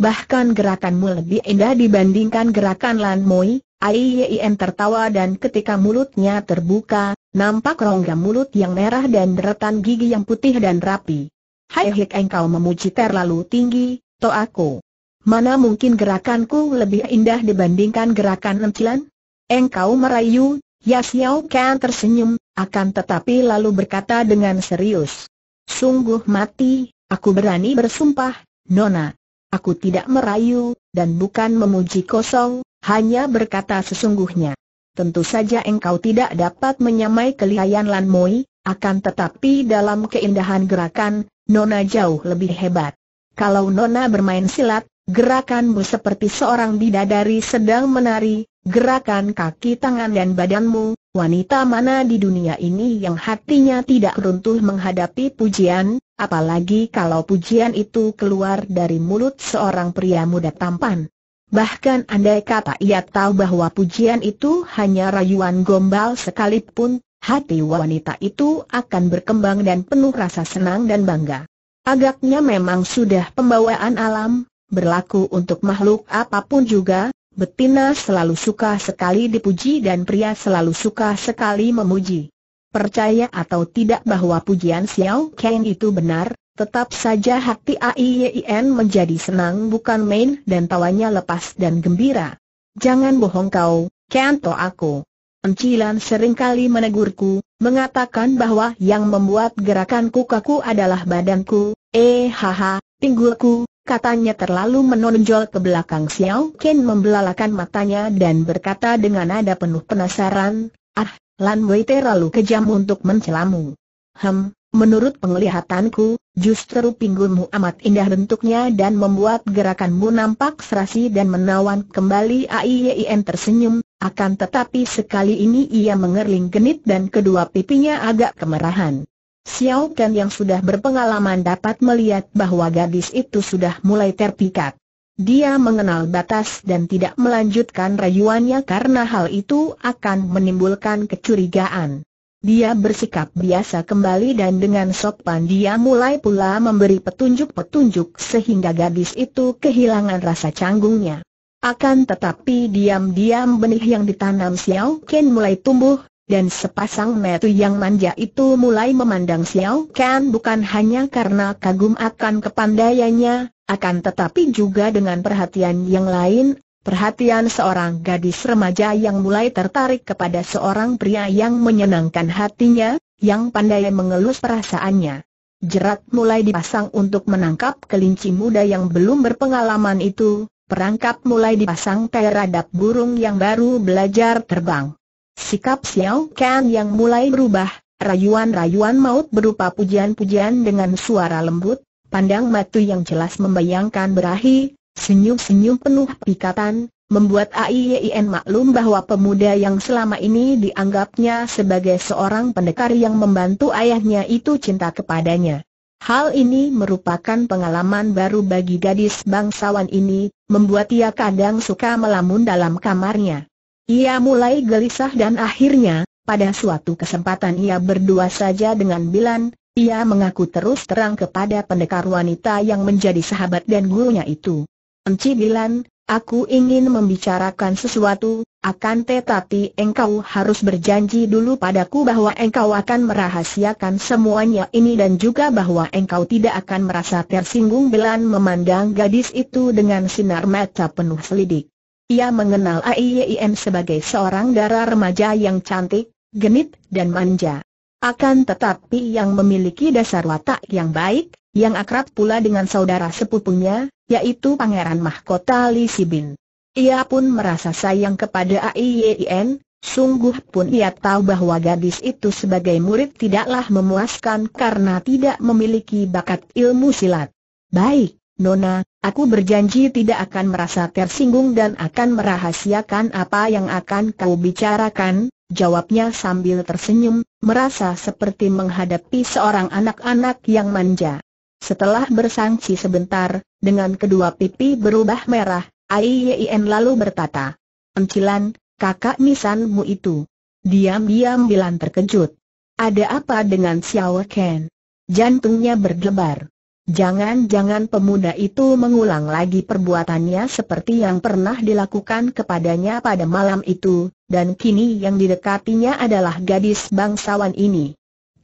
Bahkan gerakanmu lebih indah dibandingkan gerakan Lan Moi, Aiyin tertawa dan ketika mulutnya terbuka, nampak rongga mulut yang merah dan deretan gigi yang putih dan rapi. Hai hik engkau memuji terlalu tinggi, Toako. Mana mungkin gerakanku lebih indah dibandingkan gerakan encilan? Engkau merayu, Ya Xiao Kan tersenyum, akan tetapi lalu berkata dengan serius. Sungguh mati, aku berani bersumpah, Nona. Aku tidak merayu, dan bukan memuji kosong, hanya berkata sesungguhnya. Tentu saja engkau tidak dapat menyamai kelihayan Lan Moi, akan tetapi dalam keindahan gerakan, Nona jauh lebih hebat. Kalau Nona bermain silat, Gerakanmu seperti seorang bidadari sedang menari, gerakan kaki tangan dan badanmu, wanita mana di dunia ini yang hatinya tidak runtuh menghadapi pujian, apalagi kalau pujian itu keluar dari mulut seorang pria muda tampan. Bahkan andai kata ia tahu bahwa pujian itu hanya rayuan gombal sekalipun, hati wanita itu akan berkembang dan penuh rasa senang dan bangga. Agaknya memang sudah pembawaan alam, berlaku untuk makhluk apapun juga, betina selalu suka sekali dipuji dan pria selalu suka sekali memuji. Percaya atau tidak bahwa pujian Xiao Kang itu benar, tetap saja hati AIYIN menjadi senang bukan main dan tawanya lepas dan gembira. Jangan bohong kau, Kanto aku. Encilan seringkali menegurku, mengatakan bahwa yang membuat gerakanku kaku adalah badanku, eh haha, pinggulku, Katanya terlalu menonjol ke belakang Xiao Ken membelalakan matanya dan berkata dengan nada penuh penasaran, Ah, Lan Wei terlalu kejam untuk mencelamu. Hem, menurut penglihatanku, justru pinggulmu amat indah bentuknya dan membuat gerakanmu nampak serasi dan menawan kembali AIYIN tersenyum, akan tetapi sekali ini ia mengerling genit dan kedua pipinya agak kemerahan. Xiao Ken yang sudah berpengalaman dapat melihat bahwa gadis itu sudah mulai terpikat. Dia mengenal batas dan tidak melanjutkan rayuannya karena hal itu akan menimbulkan kecurigaan. Dia bersikap biasa kembali dan dengan sopan dia mulai pula memberi petunjuk-petunjuk sehingga gadis itu kehilangan rasa canggungnya. Akan tetapi diam-diam benih yang ditanam Xiao Ken mulai tumbuh, dan sepasang metu yang manja itu mulai memandang Xiao Kan bukan hanya karena kagum akan kepandaiannya, akan tetapi juga dengan perhatian yang lain, perhatian seorang gadis remaja yang mulai tertarik kepada seorang pria yang menyenangkan hatinya, yang pandai mengelus perasaannya. Jerat mulai dipasang untuk menangkap kelinci muda yang belum berpengalaman itu, perangkap mulai dipasang terhadap burung yang baru belajar terbang. Sikap Xiao Kan yang mulai berubah, rayuan-rayuan maut berupa pujian-pujian dengan suara lembut, pandang matu yang jelas membayangkan berahi, senyum-senyum penuh pikatan, membuat AIYIN maklum bahwa pemuda yang selama ini dianggapnya sebagai seorang pendekar yang membantu ayahnya itu cinta kepadanya. Hal ini merupakan pengalaman baru bagi gadis bangsawan ini, membuat ia kadang suka melamun dalam kamarnya. Ia mulai gelisah dan akhirnya, pada suatu kesempatan ia berdua saja dengan Bilan, ia mengaku terus terang kepada pendekar wanita yang menjadi sahabat dan gurunya itu. Enci Bilan, aku ingin membicarakan sesuatu, akan tetapi engkau harus berjanji dulu padaku bahwa engkau akan merahasiakan semuanya ini dan juga bahwa engkau tidak akan merasa tersinggung Bilan memandang gadis itu dengan sinar mata penuh selidik. Ia mengenal AIYIM sebagai seorang darah remaja yang cantik, genit, dan manja. Akan tetapi yang memiliki dasar watak yang baik, yang akrab pula dengan saudara sepupunya, yaitu Pangeran Mahkota Li Sibin. Ia pun merasa sayang kepada AIYIN, Sungguh pun ia tahu bahwa gadis itu sebagai murid tidaklah memuaskan karena tidak memiliki bakat ilmu silat. Baik, Nona, Aku berjanji tidak akan merasa tersinggung dan akan merahasiakan apa yang akan kau bicarakan, jawabnya sambil tersenyum, merasa seperti menghadapi seorang anak-anak yang manja. Setelah bersangsi sebentar, dengan kedua pipi berubah merah, Aiyen lalu berkata, Encilan, kakak nisanmu itu. Diam-diam bilang terkejut. Ada apa dengan Xiao Ken? Jantungnya berdebar. Jangan-jangan pemuda itu mengulang lagi perbuatannya seperti yang pernah dilakukan kepadanya pada malam itu, dan kini yang didekatinya adalah gadis bangsawan ini.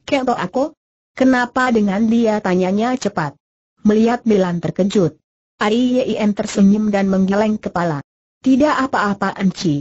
Kento aku? Kenapa dengan dia tanyanya cepat? Melihat Bilan terkejut. Ari Yien tersenyum dan menggeleng kepala. Tidak apa-apa Enci.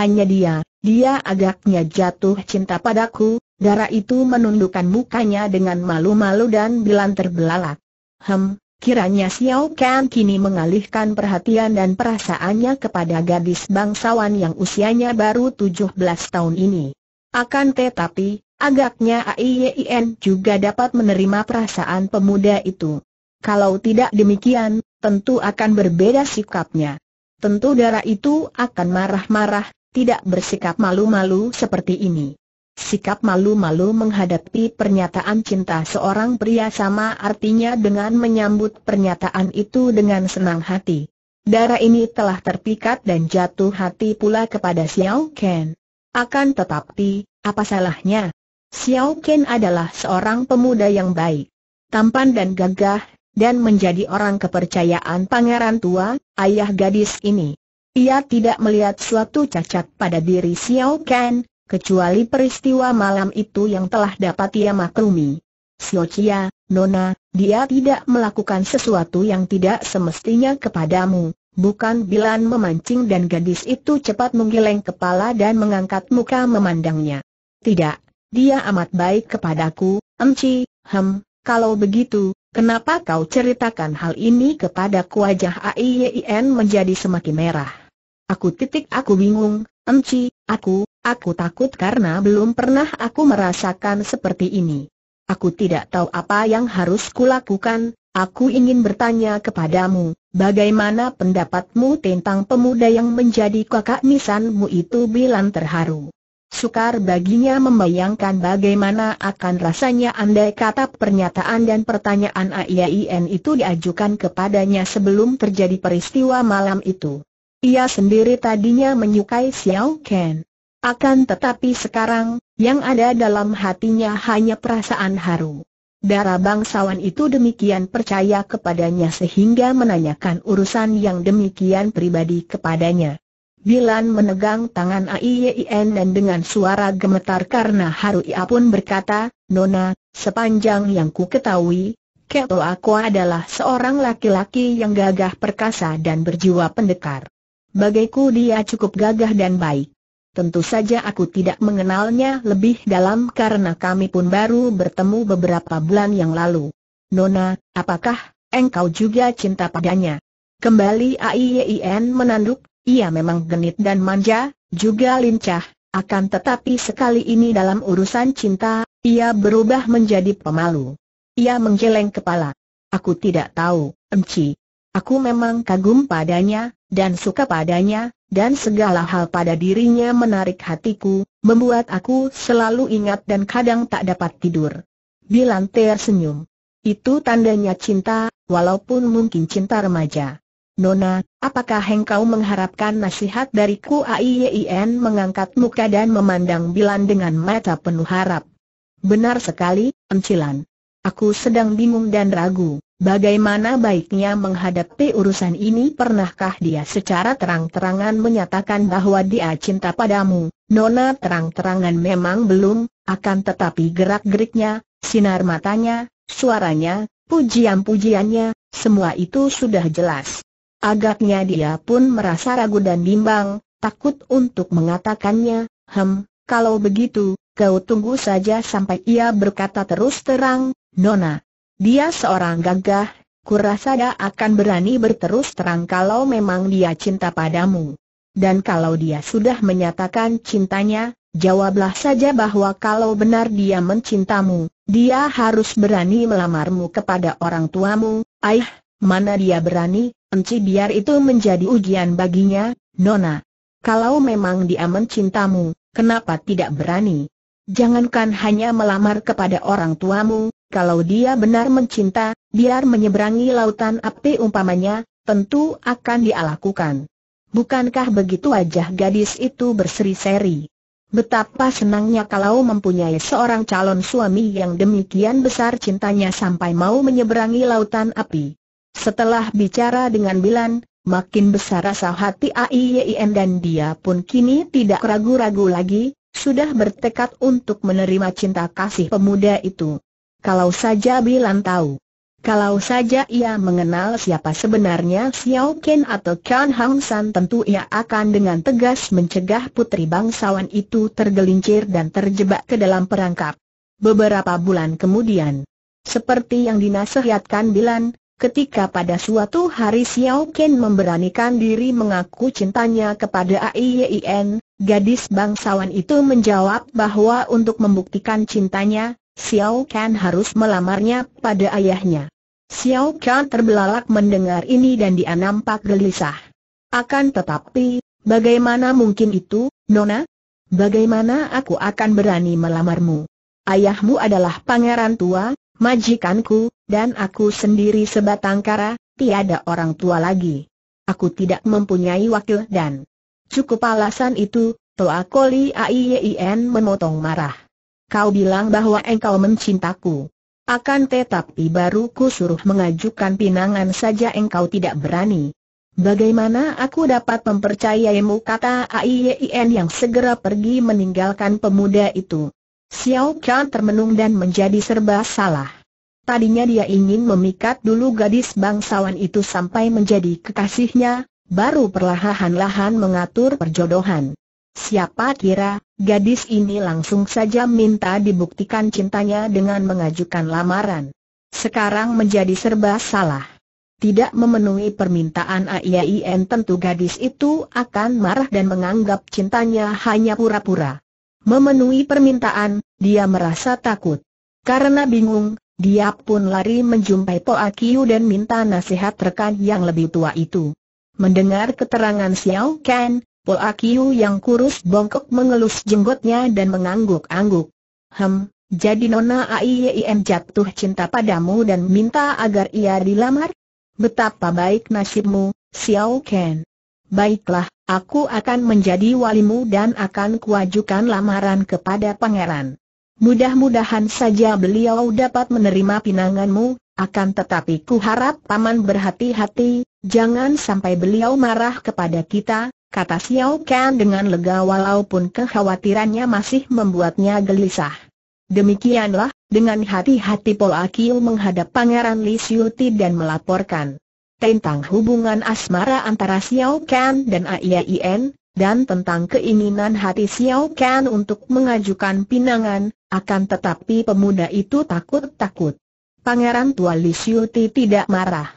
Hanya dia, dia agaknya jatuh cinta padaku, darah itu menundukkan mukanya dengan malu-malu dan Bilan terbelalak. Hem, kiranya Xiao Kan kini mengalihkan perhatian dan perasaannya kepada gadis bangsawan yang usianya baru 17 tahun ini. Akan tetapi, agaknya AIYIN juga dapat menerima perasaan pemuda itu. Kalau tidak demikian, tentu akan berbeda sikapnya. Tentu darah itu akan marah-marah, tidak bersikap malu-malu seperti ini. Sikap malu-malu menghadapi pernyataan cinta seorang pria sama artinya dengan menyambut pernyataan itu dengan senang hati. Darah ini telah terpikat dan jatuh hati pula kepada Xiao Ken. Akan tetapi, apa salahnya? Xiao Ken adalah seorang pemuda yang baik, tampan dan gagah, dan menjadi orang kepercayaan pangeran tua, ayah gadis ini. Ia tidak melihat suatu cacat pada diri Xiao Ken, kecuali peristiwa malam itu yang telah dapat ia maklumi. Siocia, Nona, dia tidak melakukan sesuatu yang tidak semestinya kepadamu, bukan Bilan memancing dan gadis itu cepat menggeleng kepala dan mengangkat muka memandangnya. Tidak, dia amat baik kepadaku, Emci, hem, kalau begitu, kenapa kau ceritakan hal ini kepadaku wajah AIYIN menjadi semakin merah. Aku titik aku bingung, Emci, aku, Aku takut karena belum pernah aku merasakan seperti ini. Aku tidak tahu apa yang harus kulakukan, aku ingin bertanya kepadamu, bagaimana pendapatmu tentang pemuda yang menjadi kakak nisanmu itu Bilan terharu. Sukar baginya membayangkan bagaimana akan rasanya andai kata pernyataan dan pertanyaan AIAIN itu diajukan kepadanya sebelum terjadi peristiwa malam itu. Ia sendiri tadinya menyukai Xiao Ken. Akan tetapi sekarang, yang ada dalam hatinya hanya perasaan haru. Darah bangsawan itu demikian percaya kepadanya sehingga menanyakan urusan yang demikian pribadi kepadanya. Bilan menegang tangan AIYIN e dan dengan suara gemetar karena haru ia pun berkata, Nona, sepanjang yang ku ketahui, Keto aku adalah seorang laki-laki yang gagah perkasa dan berjiwa pendekar. Bagiku dia cukup gagah dan baik. Tentu saja aku tidak mengenalnya lebih dalam karena kami pun baru bertemu beberapa bulan yang lalu. Nona, apakah engkau juga cinta padanya? Kembali AIYIN e menanduk, ia memang genit dan manja, juga lincah, akan tetapi sekali ini dalam urusan cinta, ia berubah menjadi pemalu. Ia menggeleng kepala. Aku tidak tahu, Emci. Aku memang kagum padanya, dan suka padanya, dan segala hal pada dirinya menarik hatiku, membuat aku selalu ingat dan kadang tak dapat tidur. Bilan tersenyum. Itu tandanya cinta, walaupun mungkin cinta remaja. Nona, apakah engkau mengharapkan nasihat dariku? Aiyen mengangkat muka dan memandang Bilan dengan mata penuh harap. Benar sekali, Encilan. Aku sedang bingung dan ragu. Bagaimana baiknya menghadapi urusan ini pernahkah dia secara terang-terangan menyatakan bahwa dia cinta padamu? Nona terang-terangan memang belum, akan tetapi gerak-geriknya, sinar matanya, suaranya, pujian-pujiannya, semua itu sudah jelas. Agaknya dia pun merasa ragu dan bimbang, takut untuk mengatakannya, hem, kalau begitu, kau tunggu saja sampai ia berkata terus terang, Nona, dia seorang gagah, kurasa dia akan berani berterus terang kalau memang dia cinta padamu. Dan kalau dia sudah menyatakan cintanya, jawablah saja bahwa kalau benar dia mencintamu, dia harus berani melamarmu kepada orang tuamu. Aih, mana dia berani, enci biar itu menjadi ujian baginya, Nona. Kalau memang dia mencintamu, kenapa tidak berani? Jangankan hanya melamar kepada orang tuamu, kalau dia benar mencinta, biar menyeberangi lautan api umpamanya, tentu akan dia Bukankah begitu wajah gadis itu berseri-seri? Betapa senangnya kalau mempunyai seorang calon suami yang demikian besar cintanya sampai mau menyeberangi lautan api. Setelah bicara dengan Bilan, makin besar rasa hati Aiyen dan dia pun kini tidak ragu-ragu lagi, sudah bertekad untuk menerima cinta kasih pemuda itu. Kalau saja Bilan tahu. Kalau saja ia mengenal siapa sebenarnya Xiao Ken atau Chan Hang San tentu ia akan dengan tegas mencegah putri bangsawan itu tergelincir dan terjebak ke dalam perangkap. Beberapa bulan kemudian, seperti yang dinasihatkan Bilan, ketika pada suatu hari Xiao Ken memberanikan diri mengaku cintanya kepada AIYIN, gadis bangsawan itu menjawab bahwa untuk membuktikan cintanya, Xiao Kan harus melamarnya pada ayahnya. Xiao Kan terbelalak mendengar ini dan dia nampak gelisah. Akan tetapi, bagaimana mungkin itu, Nona? Bagaimana aku akan berani melamarmu? Ayahmu adalah pangeran tua, majikanku, dan aku sendiri sebatang kara, tiada orang tua lagi. Aku tidak mempunyai wakil dan cukup alasan itu, Toa Koli Aiyien memotong marah. Kau bilang bahwa engkau mencintaku. Akan tetapi baru ku suruh mengajukan pinangan saja engkau tidak berani. Bagaimana aku dapat mempercayaimu kata AIYIN yang segera pergi meninggalkan pemuda itu. Xiao Qian termenung dan menjadi serba salah. Tadinya dia ingin memikat dulu gadis bangsawan itu sampai menjadi kekasihnya, baru perlahan-lahan mengatur perjodohan. Siapa kira, gadis ini langsung saja minta dibuktikan cintanya dengan mengajukan lamaran. Sekarang menjadi serba salah. Tidak memenuhi permintaan AIIN tentu gadis itu akan marah dan menganggap cintanya hanya pura-pura. Memenuhi permintaan, dia merasa takut. Karena bingung, dia pun lari menjumpai Po Akiu dan minta nasihat rekan yang lebih tua itu. Mendengar keterangan Xiao Ken, Akiu yang kurus bongkok mengelus jenggotnya dan mengangguk-angguk. Hem, jadi Nona Aiyem jatuh cinta padamu dan minta agar ia dilamar? Betapa baik nasibmu, Xiao Ken. Baiklah, aku akan menjadi walimu dan akan kuajukan lamaran kepada pangeran. Mudah-mudahan saja beliau dapat menerima pinanganmu, akan tetapi ku harap paman berhati-hati, jangan sampai beliau marah kepada kita, kata Xiao Kan dengan lega walaupun kekhawatirannya masih membuatnya gelisah. Demikianlah, dengan hati-hati Pol Akil menghadap Pangeran Li Ti dan melaporkan tentang hubungan asmara antara Xiao Kan dan Aiyien, dan tentang keinginan hati Xiao Kan untuk mengajukan pinangan, akan tetapi pemuda itu takut-takut. Pangeran tua Li Ti tidak marah.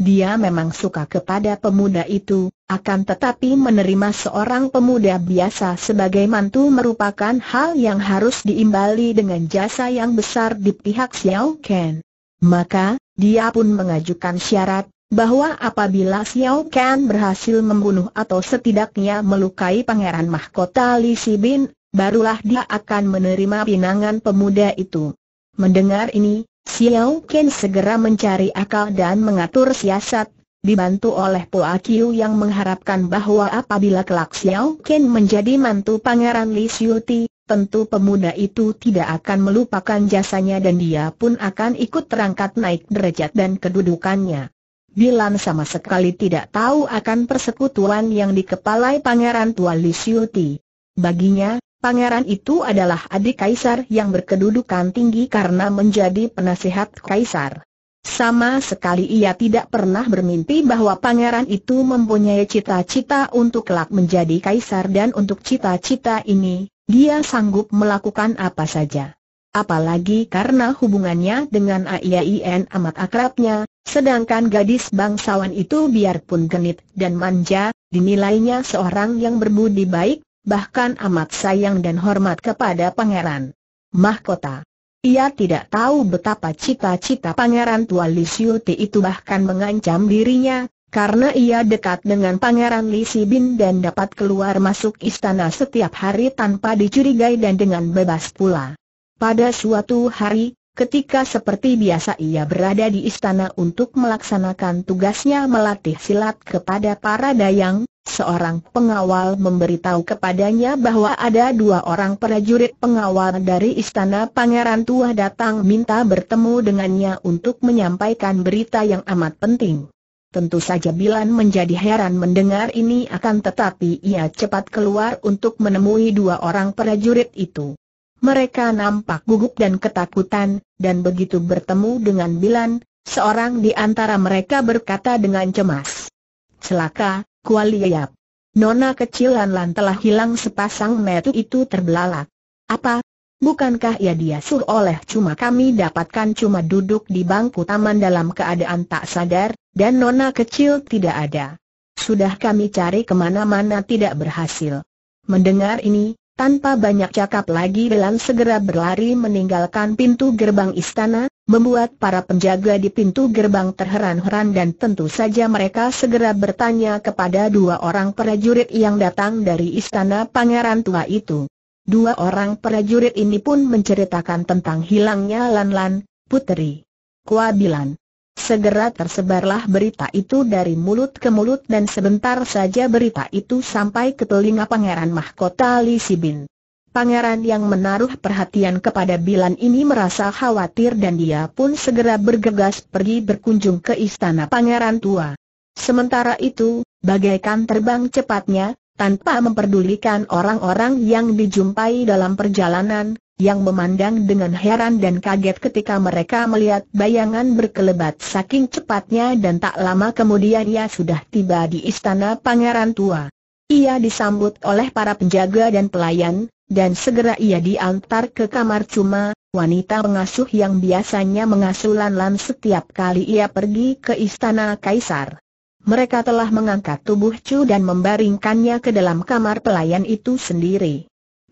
Dia memang suka kepada pemuda itu, akan tetapi menerima seorang pemuda biasa sebagai mantu merupakan hal yang harus diimbali dengan jasa yang besar di pihak Xiao Ken. Maka, dia pun mengajukan syarat, bahwa apabila Xiao Ken berhasil membunuh atau setidaknya melukai Pangeran Mahkota Li Sibin, barulah dia akan menerima pinangan pemuda itu. Mendengar ini, Xiao Ken segera mencari akal dan mengatur siasat dibantu oleh Po Kiu yang mengharapkan bahwa apabila kelak Xiao Ken menjadi mantu Pangeran Li Siuti, tentu pemuda itu tidak akan melupakan jasanya dan dia pun akan ikut terangkat naik derajat dan kedudukannya. Bilan sama sekali tidak tahu akan persekutuan yang dikepalai Pangeran Tua Li Siuti. Baginya, Pangeran itu adalah adik kaisar yang berkedudukan tinggi karena menjadi penasihat kaisar. Sama sekali ia tidak pernah bermimpi bahwa pangeran itu mempunyai cita-cita untuk kelak menjadi kaisar dan untuk cita-cita ini, dia sanggup melakukan apa saja. Apalagi karena hubungannya dengan AIAIN amat akrabnya, sedangkan gadis bangsawan itu biarpun genit dan manja, dinilainya seorang yang berbudi baik, bahkan amat sayang dan hormat kepada pangeran. Mahkota ia tidak tahu betapa cita-cita Pangeran Tua Li Siuti itu bahkan mengancam dirinya, karena ia dekat dengan Pangeran Li Bin dan dapat keluar masuk istana setiap hari tanpa dicurigai dan dengan bebas pula. Pada suatu hari, Ketika seperti biasa ia berada di istana untuk melaksanakan tugasnya melatih silat kepada para dayang, seorang pengawal memberitahu kepadanya bahwa ada dua orang prajurit pengawal dari istana pangeran tua datang minta bertemu dengannya untuk menyampaikan berita yang amat penting. Tentu saja Bilan menjadi heran mendengar ini akan tetapi ia cepat keluar untuk menemui dua orang prajurit itu. Mereka nampak gugup dan ketakutan, dan begitu bertemu dengan Bilan, seorang di antara mereka berkata dengan cemas. Celaka, Kualiap. Nona kecil Lan telah hilang sepasang metu itu terbelalak. Apa? Bukankah ia ya diasuh oleh cuma kami dapatkan cuma duduk di bangku taman dalam keadaan tak sadar, dan nona kecil tidak ada. Sudah kami cari kemana-mana tidak berhasil. Mendengar ini, tanpa banyak cakap lagi Belan segera berlari meninggalkan pintu gerbang istana, membuat para penjaga di pintu gerbang terheran-heran dan tentu saja mereka segera bertanya kepada dua orang prajurit yang datang dari istana pangeran tua itu. Dua orang prajurit ini pun menceritakan tentang hilangnya Lan Lan, puteri Kua Bilan. Segera tersebarlah berita itu dari mulut ke mulut dan sebentar saja berita itu sampai ke telinga Pangeran Mahkota Li Sibin. Pangeran yang menaruh perhatian kepada Bilan ini merasa khawatir dan dia pun segera bergegas pergi berkunjung ke istana Pangeran Tua. Sementara itu, bagaikan terbang cepatnya, tanpa memperdulikan orang-orang yang dijumpai dalam perjalanan, yang memandang dengan heran dan kaget ketika mereka melihat bayangan berkelebat saking cepatnya dan tak lama kemudian ia sudah tiba di istana pangeran tua. Ia disambut oleh para penjaga dan pelayan, dan segera ia diantar ke kamar cuma, wanita pengasuh yang biasanya mengasuh Lan-Lan setiap kali ia pergi ke istana kaisar. Mereka telah mengangkat tubuh Chu dan membaringkannya ke dalam kamar pelayan itu sendiri.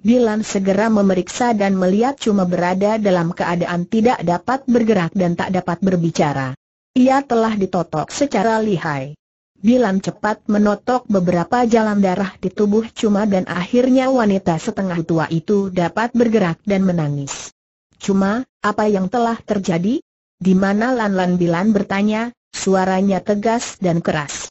Bilan segera memeriksa dan melihat cuma berada dalam keadaan tidak dapat bergerak dan tak dapat berbicara. Ia telah ditotok secara lihai. Bilan cepat menotok beberapa jalan darah di tubuh Cuma dan akhirnya wanita setengah tua itu dapat bergerak dan menangis. Cuma, apa yang telah terjadi? Di mana Lan Lan Bilan bertanya, suaranya tegas dan keras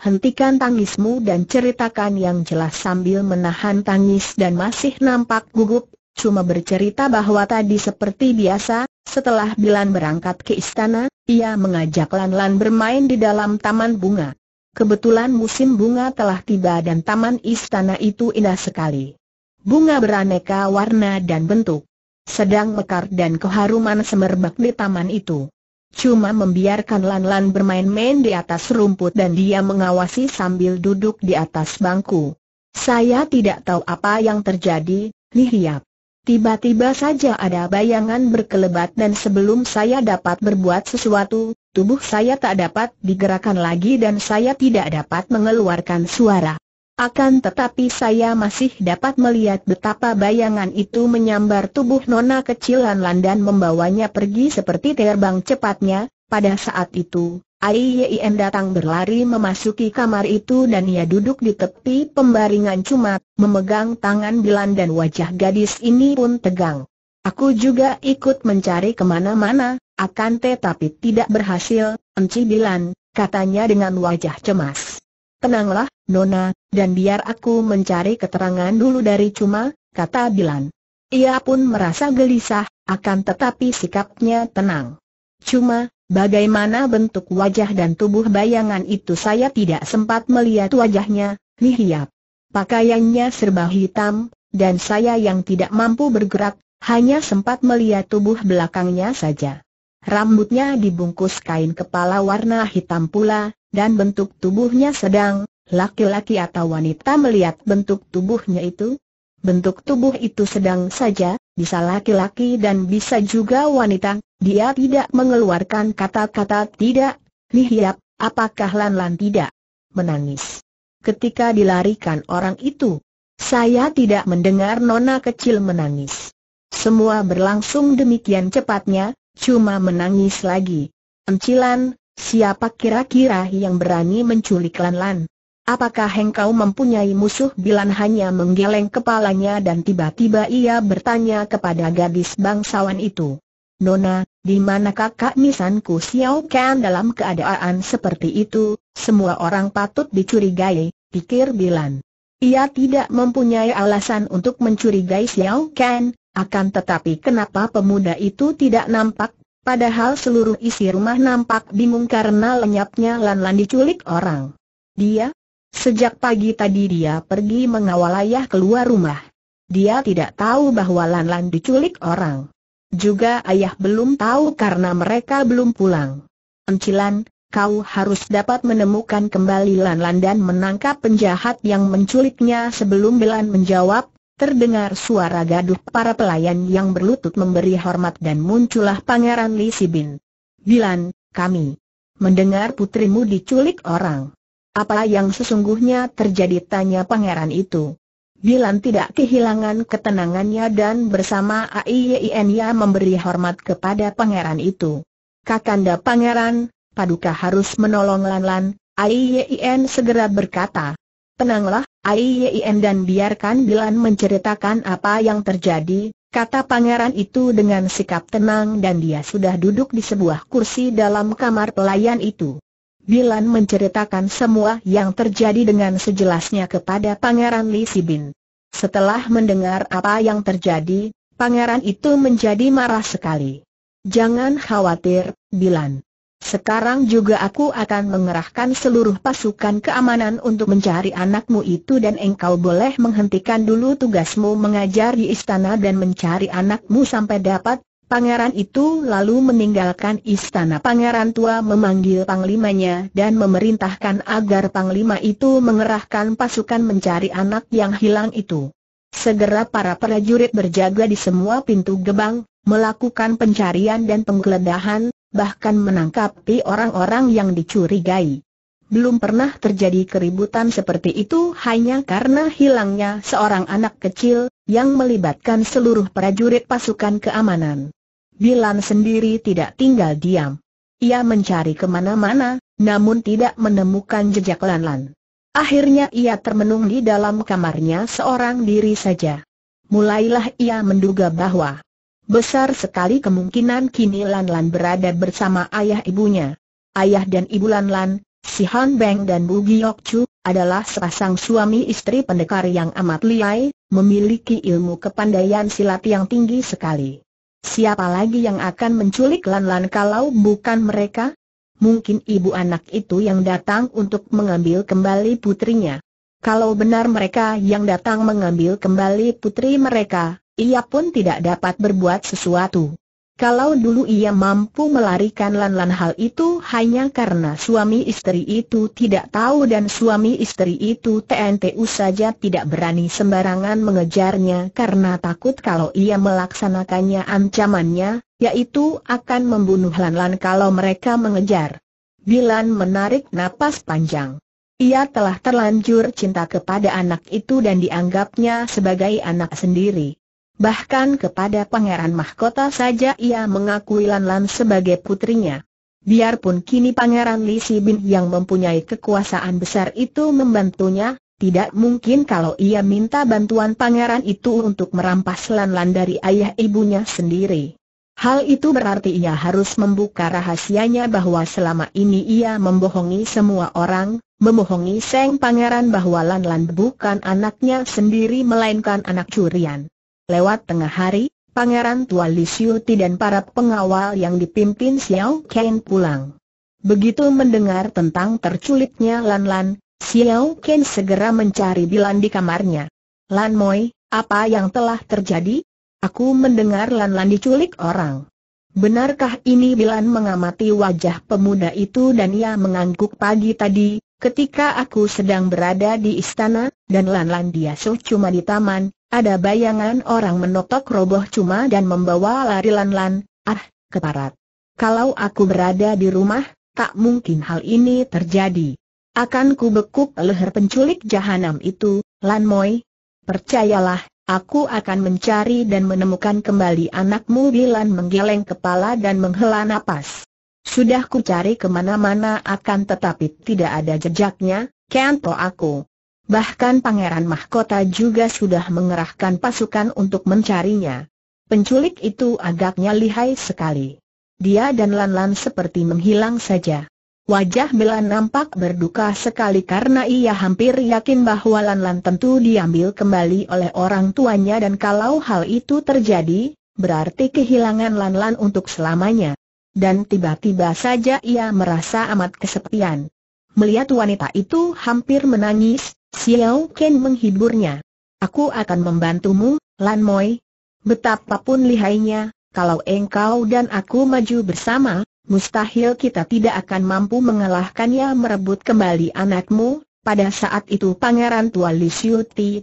hentikan tangismu dan ceritakan yang jelas sambil menahan tangis dan masih nampak gugup, cuma bercerita bahwa tadi seperti biasa, setelah Bilan berangkat ke istana, ia mengajak Lan-Lan bermain di dalam taman bunga. Kebetulan musim bunga telah tiba dan taman istana itu indah sekali. Bunga beraneka warna dan bentuk. Sedang mekar dan keharuman semerbak di taman itu. Cuma membiarkan Lan-Lan bermain-main di atas rumput dan dia mengawasi sambil duduk di atas bangku. Saya tidak tahu apa yang terjadi, lihat. Tiba-tiba saja ada bayangan berkelebat dan sebelum saya dapat berbuat sesuatu, tubuh saya tak dapat digerakkan lagi dan saya tidak dapat mengeluarkan suara. Akan tetapi saya masih dapat melihat betapa bayangan itu menyambar tubuh nona kecilan Lan dan membawanya pergi seperti terbang cepatnya. Pada saat itu, Aiyim datang berlari memasuki kamar itu dan ia duduk di tepi pembaringan Cuma, memegang tangan Bilan dan wajah gadis ini pun tegang. Aku juga ikut mencari kemana-mana, akan tetapi tidak berhasil, Enci Bilan, katanya dengan wajah cemas. Tenanglah, Nona, dan biar aku mencari keterangan dulu dari Cuma, kata Bilan. Ia pun merasa gelisah, akan tetapi sikapnya tenang. Cuma, bagaimana bentuk wajah dan tubuh bayangan itu saya tidak sempat melihat wajahnya, Nihiap. Pakaiannya serba hitam, dan saya yang tidak mampu bergerak, hanya sempat melihat tubuh belakangnya saja. Rambutnya dibungkus kain kepala warna hitam pula, dan bentuk tubuhnya sedang, laki-laki atau wanita melihat bentuk tubuhnya itu? Bentuk tubuh itu sedang saja, bisa laki-laki dan bisa juga wanita, dia tidak mengeluarkan kata-kata tidak, lihiap, apakah Lan-Lan tidak? Menangis. Ketika dilarikan orang itu, saya tidak mendengar nona kecil menangis. Semua berlangsung demikian cepatnya, cuma menangis lagi. Encilan, siapa kira-kira yang berani menculik Lan-Lan? Apakah engkau mempunyai musuh Bilan hanya menggeleng kepalanya dan tiba-tiba ia bertanya kepada gadis bangsawan itu. Nona, di mana kakak misanku, Xiao Kan dalam keadaan seperti itu, semua orang patut dicurigai, pikir Bilan. Ia tidak mempunyai alasan untuk mencurigai Xiao Kan, akan tetapi kenapa pemuda itu tidak nampak, padahal seluruh isi rumah nampak bingung karena lenyapnya Lan Lan diculik orang. Dia, Sejak pagi tadi dia pergi mengawal ayah keluar rumah. Dia tidak tahu bahwa Lan Lan diculik orang. Juga ayah belum tahu karena mereka belum pulang. Encilan, kau harus dapat menemukan kembali Lan Lan dan menangkap penjahat yang menculiknya sebelum Belan menjawab, terdengar suara gaduh para pelayan yang berlutut memberi hormat dan muncullah Pangeran Li Sibin. Bilan, kami mendengar putrimu diculik orang. Apa yang sesungguhnya terjadi tanya pangeran itu. Bilan tidak kehilangan ketenangannya dan bersama Aiyenya e memberi hormat kepada pangeran itu. Kakanda pangeran, paduka harus menolong Lanlan, Aiyen segera berkata. Tenanglah, Aiyen dan biarkan Bilan menceritakan apa yang terjadi, kata pangeran itu dengan sikap tenang dan dia sudah duduk di sebuah kursi dalam kamar pelayan itu. Bilan menceritakan semua yang terjadi dengan sejelasnya kepada Pangeran Li Sibin. Setelah mendengar apa yang terjadi, Pangeran itu menjadi marah sekali. Jangan khawatir, Bilan. Sekarang juga aku akan mengerahkan seluruh pasukan keamanan untuk mencari anakmu itu dan engkau boleh menghentikan dulu tugasmu mengajar di istana dan mencari anakmu sampai dapat Pangeran itu lalu meninggalkan istana pangeran tua memanggil panglimanya dan memerintahkan agar panglima itu mengerahkan pasukan mencari anak yang hilang itu. Segera para prajurit berjaga di semua pintu gebang, melakukan pencarian dan penggeledahan, bahkan menangkapi orang-orang yang dicurigai. Belum pernah terjadi keributan seperti itu hanya karena hilangnya seorang anak kecil, yang melibatkan seluruh prajurit pasukan keamanan. Bilan sendiri tidak tinggal diam. Ia mencari kemana-mana, namun tidak menemukan jejak Lanlan. -lan. Akhirnya ia termenung di dalam kamarnya seorang diri saja. Mulailah ia menduga bahwa besar sekali kemungkinan kini Lanlan -lan berada bersama ayah ibunya. Ayah dan ibu Lanlan, si Han Beng dan Bu Giok Chu, adalah sepasang suami istri pendekar yang amat liai, memiliki ilmu kepandaian silat yang tinggi sekali. Siapa lagi yang akan menculik Lan-Lan kalau bukan mereka? Mungkin ibu anak itu yang datang untuk mengambil kembali putrinya. Kalau benar mereka yang datang mengambil kembali putri mereka, ia pun tidak dapat berbuat sesuatu. Kalau dulu ia mampu melarikan Lan-Lan hal itu hanya karena suami istri itu tidak tahu dan suami istri itu TNTU saja tidak berani sembarangan mengejarnya karena takut kalau ia melaksanakannya ancamannya, yaitu akan membunuh Lan-Lan kalau mereka mengejar. Bilan menarik napas panjang. Ia telah terlanjur cinta kepada anak itu dan dianggapnya sebagai anak sendiri. Bahkan kepada Pangeran Mahkota saja ia mengakui Lan Lan sebagai putrinya. Biarpun kini Pangeran Li Sibin yang mempunyai kekuasaan besar itu membantunya, tidak mungkin kalau ia minta bantuan pangeran itu untuk merampas Lan Lan dari ayah ibunya sendiri. Hal itu berarti ia harus membuka rahasianya bahwa selama ini ia membohongi semua orang, membohongi Seng Pangeran bahwa Lan Lan bukan anaknya sendiri melainkan anak curian. Lewat tengah hari, Pangeran Tua Li dan para pengawal yang dipimpin Xiao Ken pulang. Begitu mendengar tentang terculiknya Lan Lan, Xiao Ken segera mencari Bilan di kamarnya. Lan Moi, apa yang telah terjadi? Aku mendengar Lan Lan diculik orang. Benarkah ini Bilan mengamati wajah pemuda itu dan ia mengangguk pagi tadi, ketika aku sedang berada di istana, dan Lan Lan diasuh cuma di taman, ada bayangan orang menotok roboh cuma dan membawa lari lan-lan, ah, keparat. Kalau aku berada di rumah, tak mungkin hal ini terjadi. Akan ku bekuk leher penculik jahanam itu, Lan Moy. Percayalah, aku akan mencari dan menemukan kembali anakmu Bilan menggeleng kepala dan menghela napas. Sudah ku cari kemana-mana akan tetapi tidak ada jejaknya, kento aku. Bahkan Pangeran Mahkota juga sudah mengerahkan pasukan untuk mencarinya. Penculik itu agaknya lihai sekali. Dia dan Lan-Lan seperti menghilang saja. Wajah Bela nampak berduka sekali karena ia hampir yakin bahwa Lan-Lan tentu diambil kembali oleh orang tuanya dan kalau hal itu terjadi, berarti kehilangan Lan-Lan untuk selamanya. Dan tiba-tiba saja ia merasa amat kesepian. Melihat wanita itu hampir menangis, Xiao Ken menghiburnya. Aku akan membantumu, Lan Moi. Betapapun lihainya, kalau engkau dan aku maju bersama, mustahil kita tidak akan mampu mengalahkannya merebut kembali anakmu. Pada saat itu Pangeran Tua Li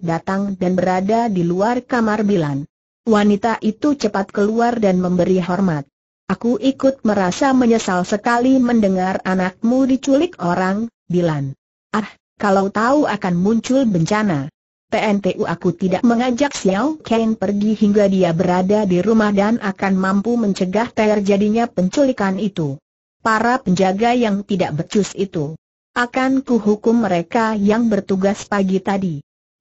datang dan berada di luar kamar Bilan. Wanita itu cepat keluar dan memberi hormat. Aku ikut merasa menyesal sekali mendengar anakmu diculik orang, Bilan. Ah, kalau tahu akan muncul bencana. PNTU aku tidak mengajak Xiao Ken pergi hingga dia berada di rumah dan akan mampu mencegah terjadinya penculikan itu. Para penjaga yang tidak becus itu. Akan kuhukum mereka yang bertugas pagi tadi.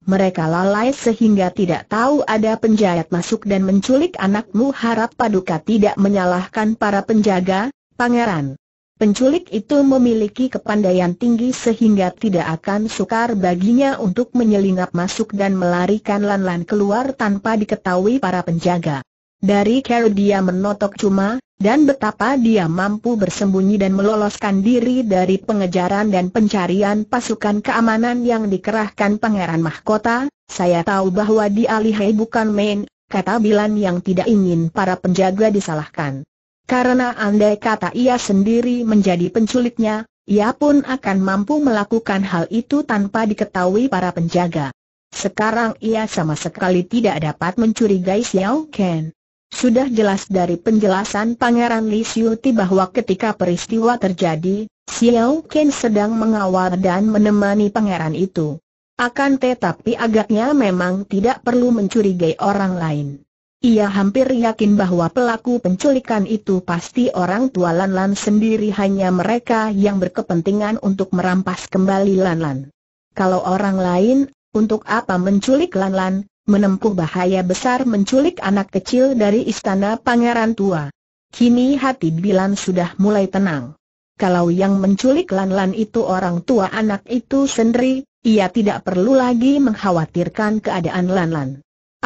Mereka lalai sehingga tidak tahu ada penjahat masuk dan menculik anakmu harap paduka tidak menyalahkan para penjaga, pangeran. Penculik itu memiliki kepandaian tinggi sehingga tidak akan sukar baginya untuk menyelinap masuk dan melarikan Lan-Lan keluar tanpa diketahui para penjaga. Dari cara dia menotok cuma, dan betapa dia mampu bersembunyi dan meloloskan diri dari pengejaran dan pencarian pasukan keamanan yang dikerahkan Pangeran Mahkota, saya tahu bahwa dia lihai bukan main, kata Bilan yang tidak ingin para penjaga disalahkan. Karena andai kata ia sendiri menjadi penculiknya, ia pun akan mampu melakukan hal itu tanpa diketahui para penjaga. Sekarang ia sama sekali tidak dapat mencurigai Xiao Ken. Sudah jelas dari penjelasan Pangeran Li ti bahwa ketika peristiwa terjadi, Xiao Ken sedang mengawal dan menemani pangeran itu. Akan tetapi agaknya memang tidak perlu mencurigai orang lain. Ia hampir yakin bahwa pelaku penculikan itu pasti orang tua Lan Lan sendiri hanya mereka yang berkepentingan untuk merampas kembali Lan Lan. Kalau orang lain, untuk apa menculik Lan Lan, menempuh bahaya besar menculik anak kecil dari istana pangeran tua. Kini hati Bilan sudah mulai tenang. Kalau yang menculik Lan Lan itu orang tua anak itu sendiri, ia tidak perlu lagi mengkhawatirkan keadaan Lan Lan.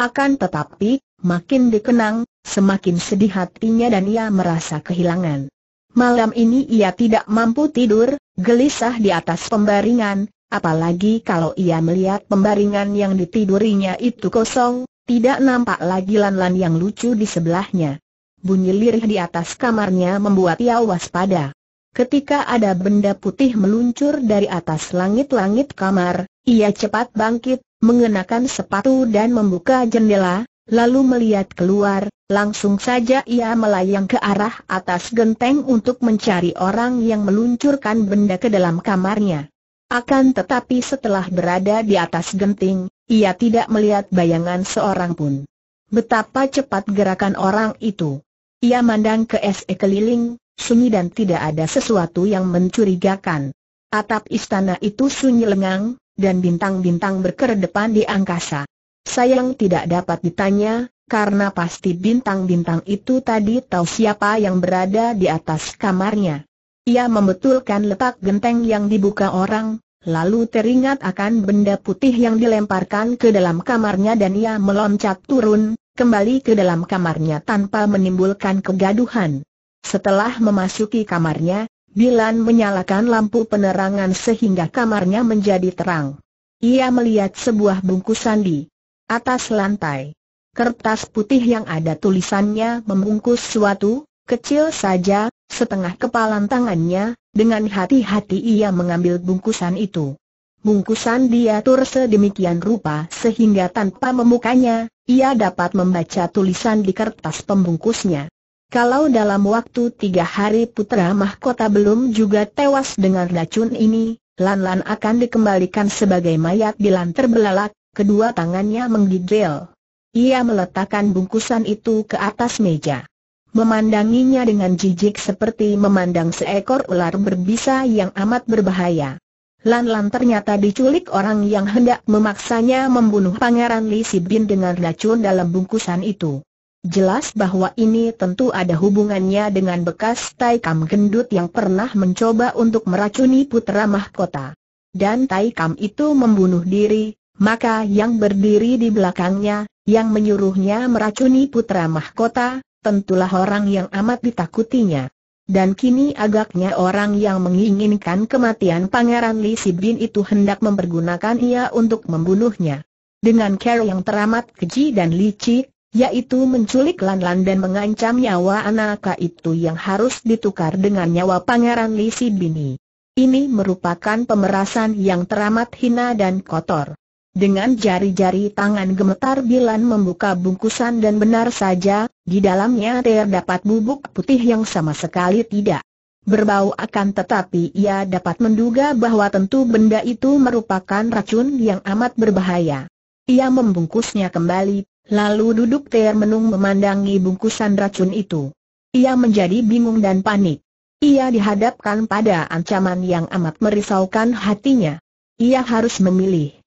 Akan tetapi, Makin dikenang, semakin sedih hatinya dan ia merasa kehilangan. Malam ini ia tidak mampu tidur, gelisah di atas pembaringan, apalagi kalau ia melihat pembaringan yang ditidurinya itu kosong, tidak nampak lagi lan-lan yang lucu di sebelahnya. Bunyi lirih di atas kamarnya membuat ia waspada. Ketika ada benda putih meluncur dari atas langit-langit kamar, ia cepat bangkit, mengenakan sepatu dan membuka jendela, lalu melihat keluar, langsung saja ia melayang ke arah atas genteng untuk mencari orang yang meluncurkan benda ke dalam kamarnya. Akan tetapi setelah berada di atas genting, ia tidak melihat bayangan seorang pun. Betapa cepat gerakan orang itu. Ia mandang ke SE keliling, sunyi dan tidak ada sesuatu yang mencurigakan. Atap istana itu sunyi lengang, dan bintang-bintang berkedepan di angkasa. Sayang tidak dapat ditanya, karena pasti bintang-bintang itu tadi tahu siapa yang berada di atas kamarnya. Ia membetulkan letak genteng yang dibuka orang, lalu teringat akan benda putih yang dilemparkan ke dalam kamarnya dan ia meloncat turun, kembali ke dalam kamarnya tanpa menimbulkan kegaduhan. Setelah memasuki kamarnya, Dilan menyalakan lampu penerangan sehingga kamarnya menjadi terang. Ia melihat sebuah bungkusan di Atas lantai. Kertas putih yang ada tulisannya membungkus suatu, kecil saja, setengah kepalan tangannya, dengan hati-hati ia mengambil bungkusan itu. Bungkusan diatur sedemikian rupa sehingga tanpa memukanya, ia dapat membaca tulisan di kertas pembungkusnya. Kalau dalam waktu tiga hari putra mahkota belum juga tewas dengan racun ini, Lan Lan akan dikembalikan sebagai mayat di lantar belalak, Kedua tangannya menggigil. Ia meletakkan bungkusan itu ke atas meja. Memandanginya dengan jijik seperti memandang seekor ular berbisa yang amat berbahaya. Lan-lan ternyata diculik orang yang hendak memaksanya membunuh Pangeran Li Sibin dengan racun dalam bungkusan itu. Jelas bahwa ini tentu ada hubungannya dengan bekas Tai Kam gendut yang pernah mencoba untuk meracuni putera mahkota. Dan Tai Kam itu membunuh diri, maka yang berdiri di belakangnya, yang menyuruhnya meracuni putra mahkota, tentulah orang yang amat ditakutinya. Dan kini agaknya orang yang menginginkan kematian Pangeran Li Sibin itu hendak mempergunakan ia untuk membunuhnya. Dengan cara yang teramat keji dan licik, yaitu menculik Lan-Lan dan mengancam nyawa anak itu yang harus ditukar dengan nyawa Pangeran Li Sibini. Ini merupakan pemerasan yang teramat hina dan kotor. Dengan jari-jari tangan gemetar Bilan membuka bungkusan dan benar saja, di dalamnya terdapat bubuk putih yang sama sekali tidak berbau akan tetapi ia dapat menduga bahwa tentu benda itu merupakan racun yang amat berbahaya. Ia membungkusnya kembali, lalu duduk termenung memandangi bungkusan racun itu. Ia menjadi bingung dan panik. Ia dihadapkan pada ancaman yang amat merisaukan hatinya. Ia harus memilih.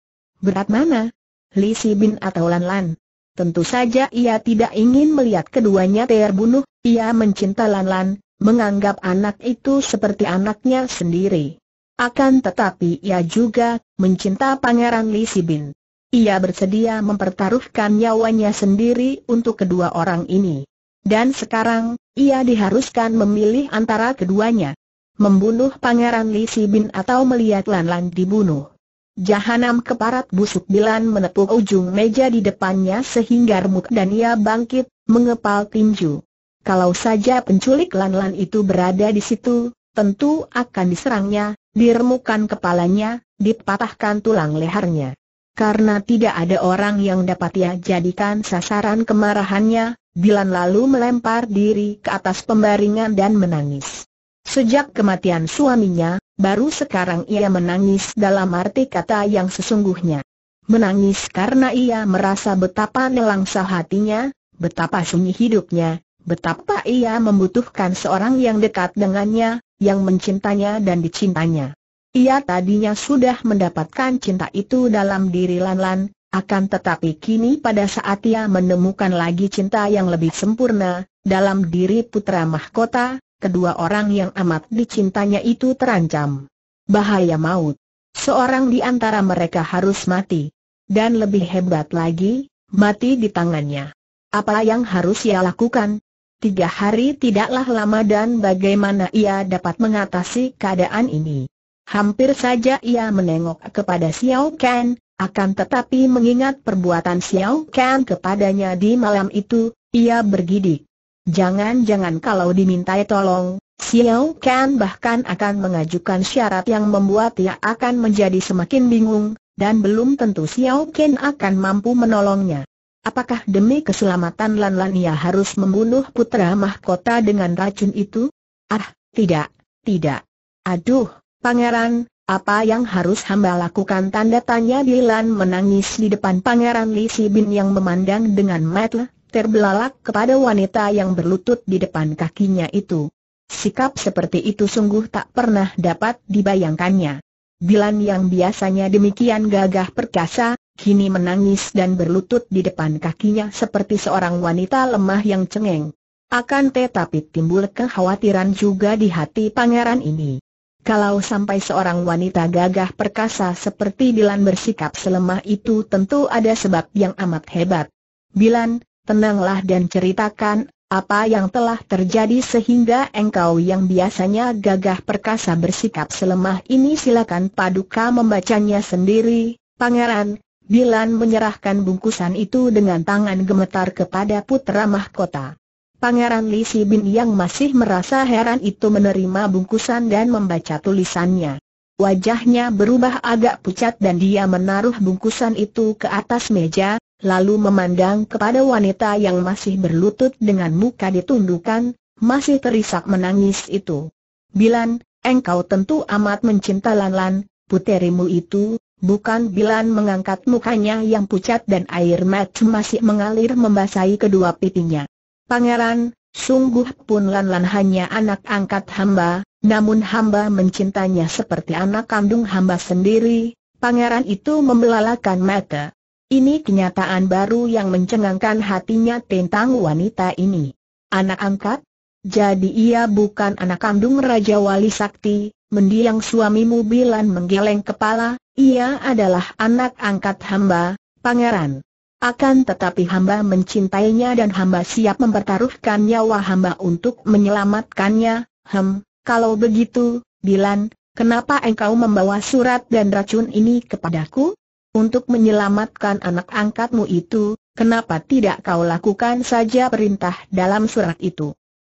Berat mana? Li Si Bin atau Lan Lan? Tentu saja ia tidak ingin melihat keduanya terbunuh, ia mencinta Lan Lan, menganggap anak itu seperti anaknya sendiri. Akan tetapi ia juga mencinta Pangeran Li Bin. Ia bersedia mempertaruhkan nyawanya sendiri untuk kedua orang ini. Dan sekarang, ia diharuskan memilih antara keduanya. Membunuh Pangeran Li Bin atau melihat Lan Lan dibunuh. Jahanam keparat busuk Bilan menepuk ujung meja di depannya sehingga remuk dan ia bangkit, mengepal tinju. Kalau saja penculik Lan-Lan itu berada di situ, tentu akan diserangnya, diremukan kepalanya, dipatahkan tulang lehernya. Karena tidak ada orang yang dapat ia jadikan sasaran kemarahannya, Bilan lalu melempar diri ke atas pembaringan dan menangis. Sejak kematian suaminya, baru sekarang ia menangis dalam arti kata yang sesungguhnya. Menangis karena ia merasa betapa nelangsa hatinya, betapa sunyi hidupnya, betapa ia membutuhkan seorang yang dekat dengannya, yang mencintanya dan dicintanya. Ia tadinya sudah mendapatkan cinta itu dalam diri Lanlan, akan tetapi kini pada saat ia menemukan lagi cinta yang lebih sempurna, dalam diri putra mahkota, kedua orang yang amat dicintanya itu terancam. Bahaya maut. Seorang di antara mereka harus mati. Dan lebih hebat lagi, mati di tangannya. Apa yang harus ia lakukan? Tiga hari tidaklah lama dan bagaimana ia dapat mengatasi keadaan ini. Hampir saja ia menengok kepada Xiao Ken, akan tetapi mengingat perbuatan Xiao Ken kepadanya di malam itu, ia bergidik. Jangan-jangan kalau dimintai tolong, Xiao Kan bahkan akan mengajukan syarat yang membuat ia akan menjadi semakin bingung, dan belum tentu Xiao Kan akan mampu menolongnya. Apakah demi keselamatan Lan Lan ia harus membunuh putra mahkota dengan racun itu? Ah, tidak, tidak. Aduh, pangeran, apa yang harus hamba lakukan tanda tanya Bilan menangis di depan pangeran Li Sibin yang memandang dengan mata terbelalak kepada wanita yang berlutut di depan kakinya itu. Sikap seperti itu sungguh tak pernah dapat dibayangkannya. Bilan yang biasanya demikian gagah perkasa, kini menangis dan berlutut di depan kakinya seperti seorang wanita lemah yang cengeng. Akan tetapi timbul kekhawatiran juga di hati pangeran ini. Kalau sampai seorang wanita gagah perkasa seperti Bilan bersikap selemah itu tentu ada sebab yang amat hebat. Bilan, tenanglah dan ceritakan, apa yang telah terjadi sehingga engkau yang biasanya gagah perkasa bersikap selemah ini silakan paduka membacanya sendiri, pangeran, Bilan menyerahkan bungkusan itu dengan tangan gemetar kepada putra mahkota. Pangeran Li Sibin yang masih merasa heran itu menerima bungkusan dan membaca tulisannya. Wajahnya berubah agak pucat dan dia menaruh bungkusan itu ke atas meja, lalu memandang kepada wanita yang masih berlutut dengan muka ditundukkan, masih terisak menangis itu. Bilan, engkau tentu amat mencinta Lanlan, puterimu itu, bukan Bilan mengangkat mukanya yang pucat dan air mata masih mengalir membasahi kedua pipinya. Pangeran, sungguh pun Lanlan hanya anak angkat hamba, namun hamba mencintanya seperti anak kandung hamba sendiri, pangeran itu membelalakan mata. Ini kenyataan baru yang mencengangkan hatinya tentang wanita ini. Anak angkat? Jadi ia bukan anak kandung Raja Wali Sakti, mendiang suamimu Bilan menggeleng kepala, ia adalah anak angkat hamba, pangeran. Akan tetapi hamba mencintainya dan hamba siap mempertaruhkan nyawa hamba untuk menyelamatkannya, hem, kalau begitu, Bilan, kenapa engkau membawa surat dan racun ini kepadaku? untuk menyelamatkan anak angkatmu itu, kenapa tidak kau lakukan saja perintah dalam surat itu?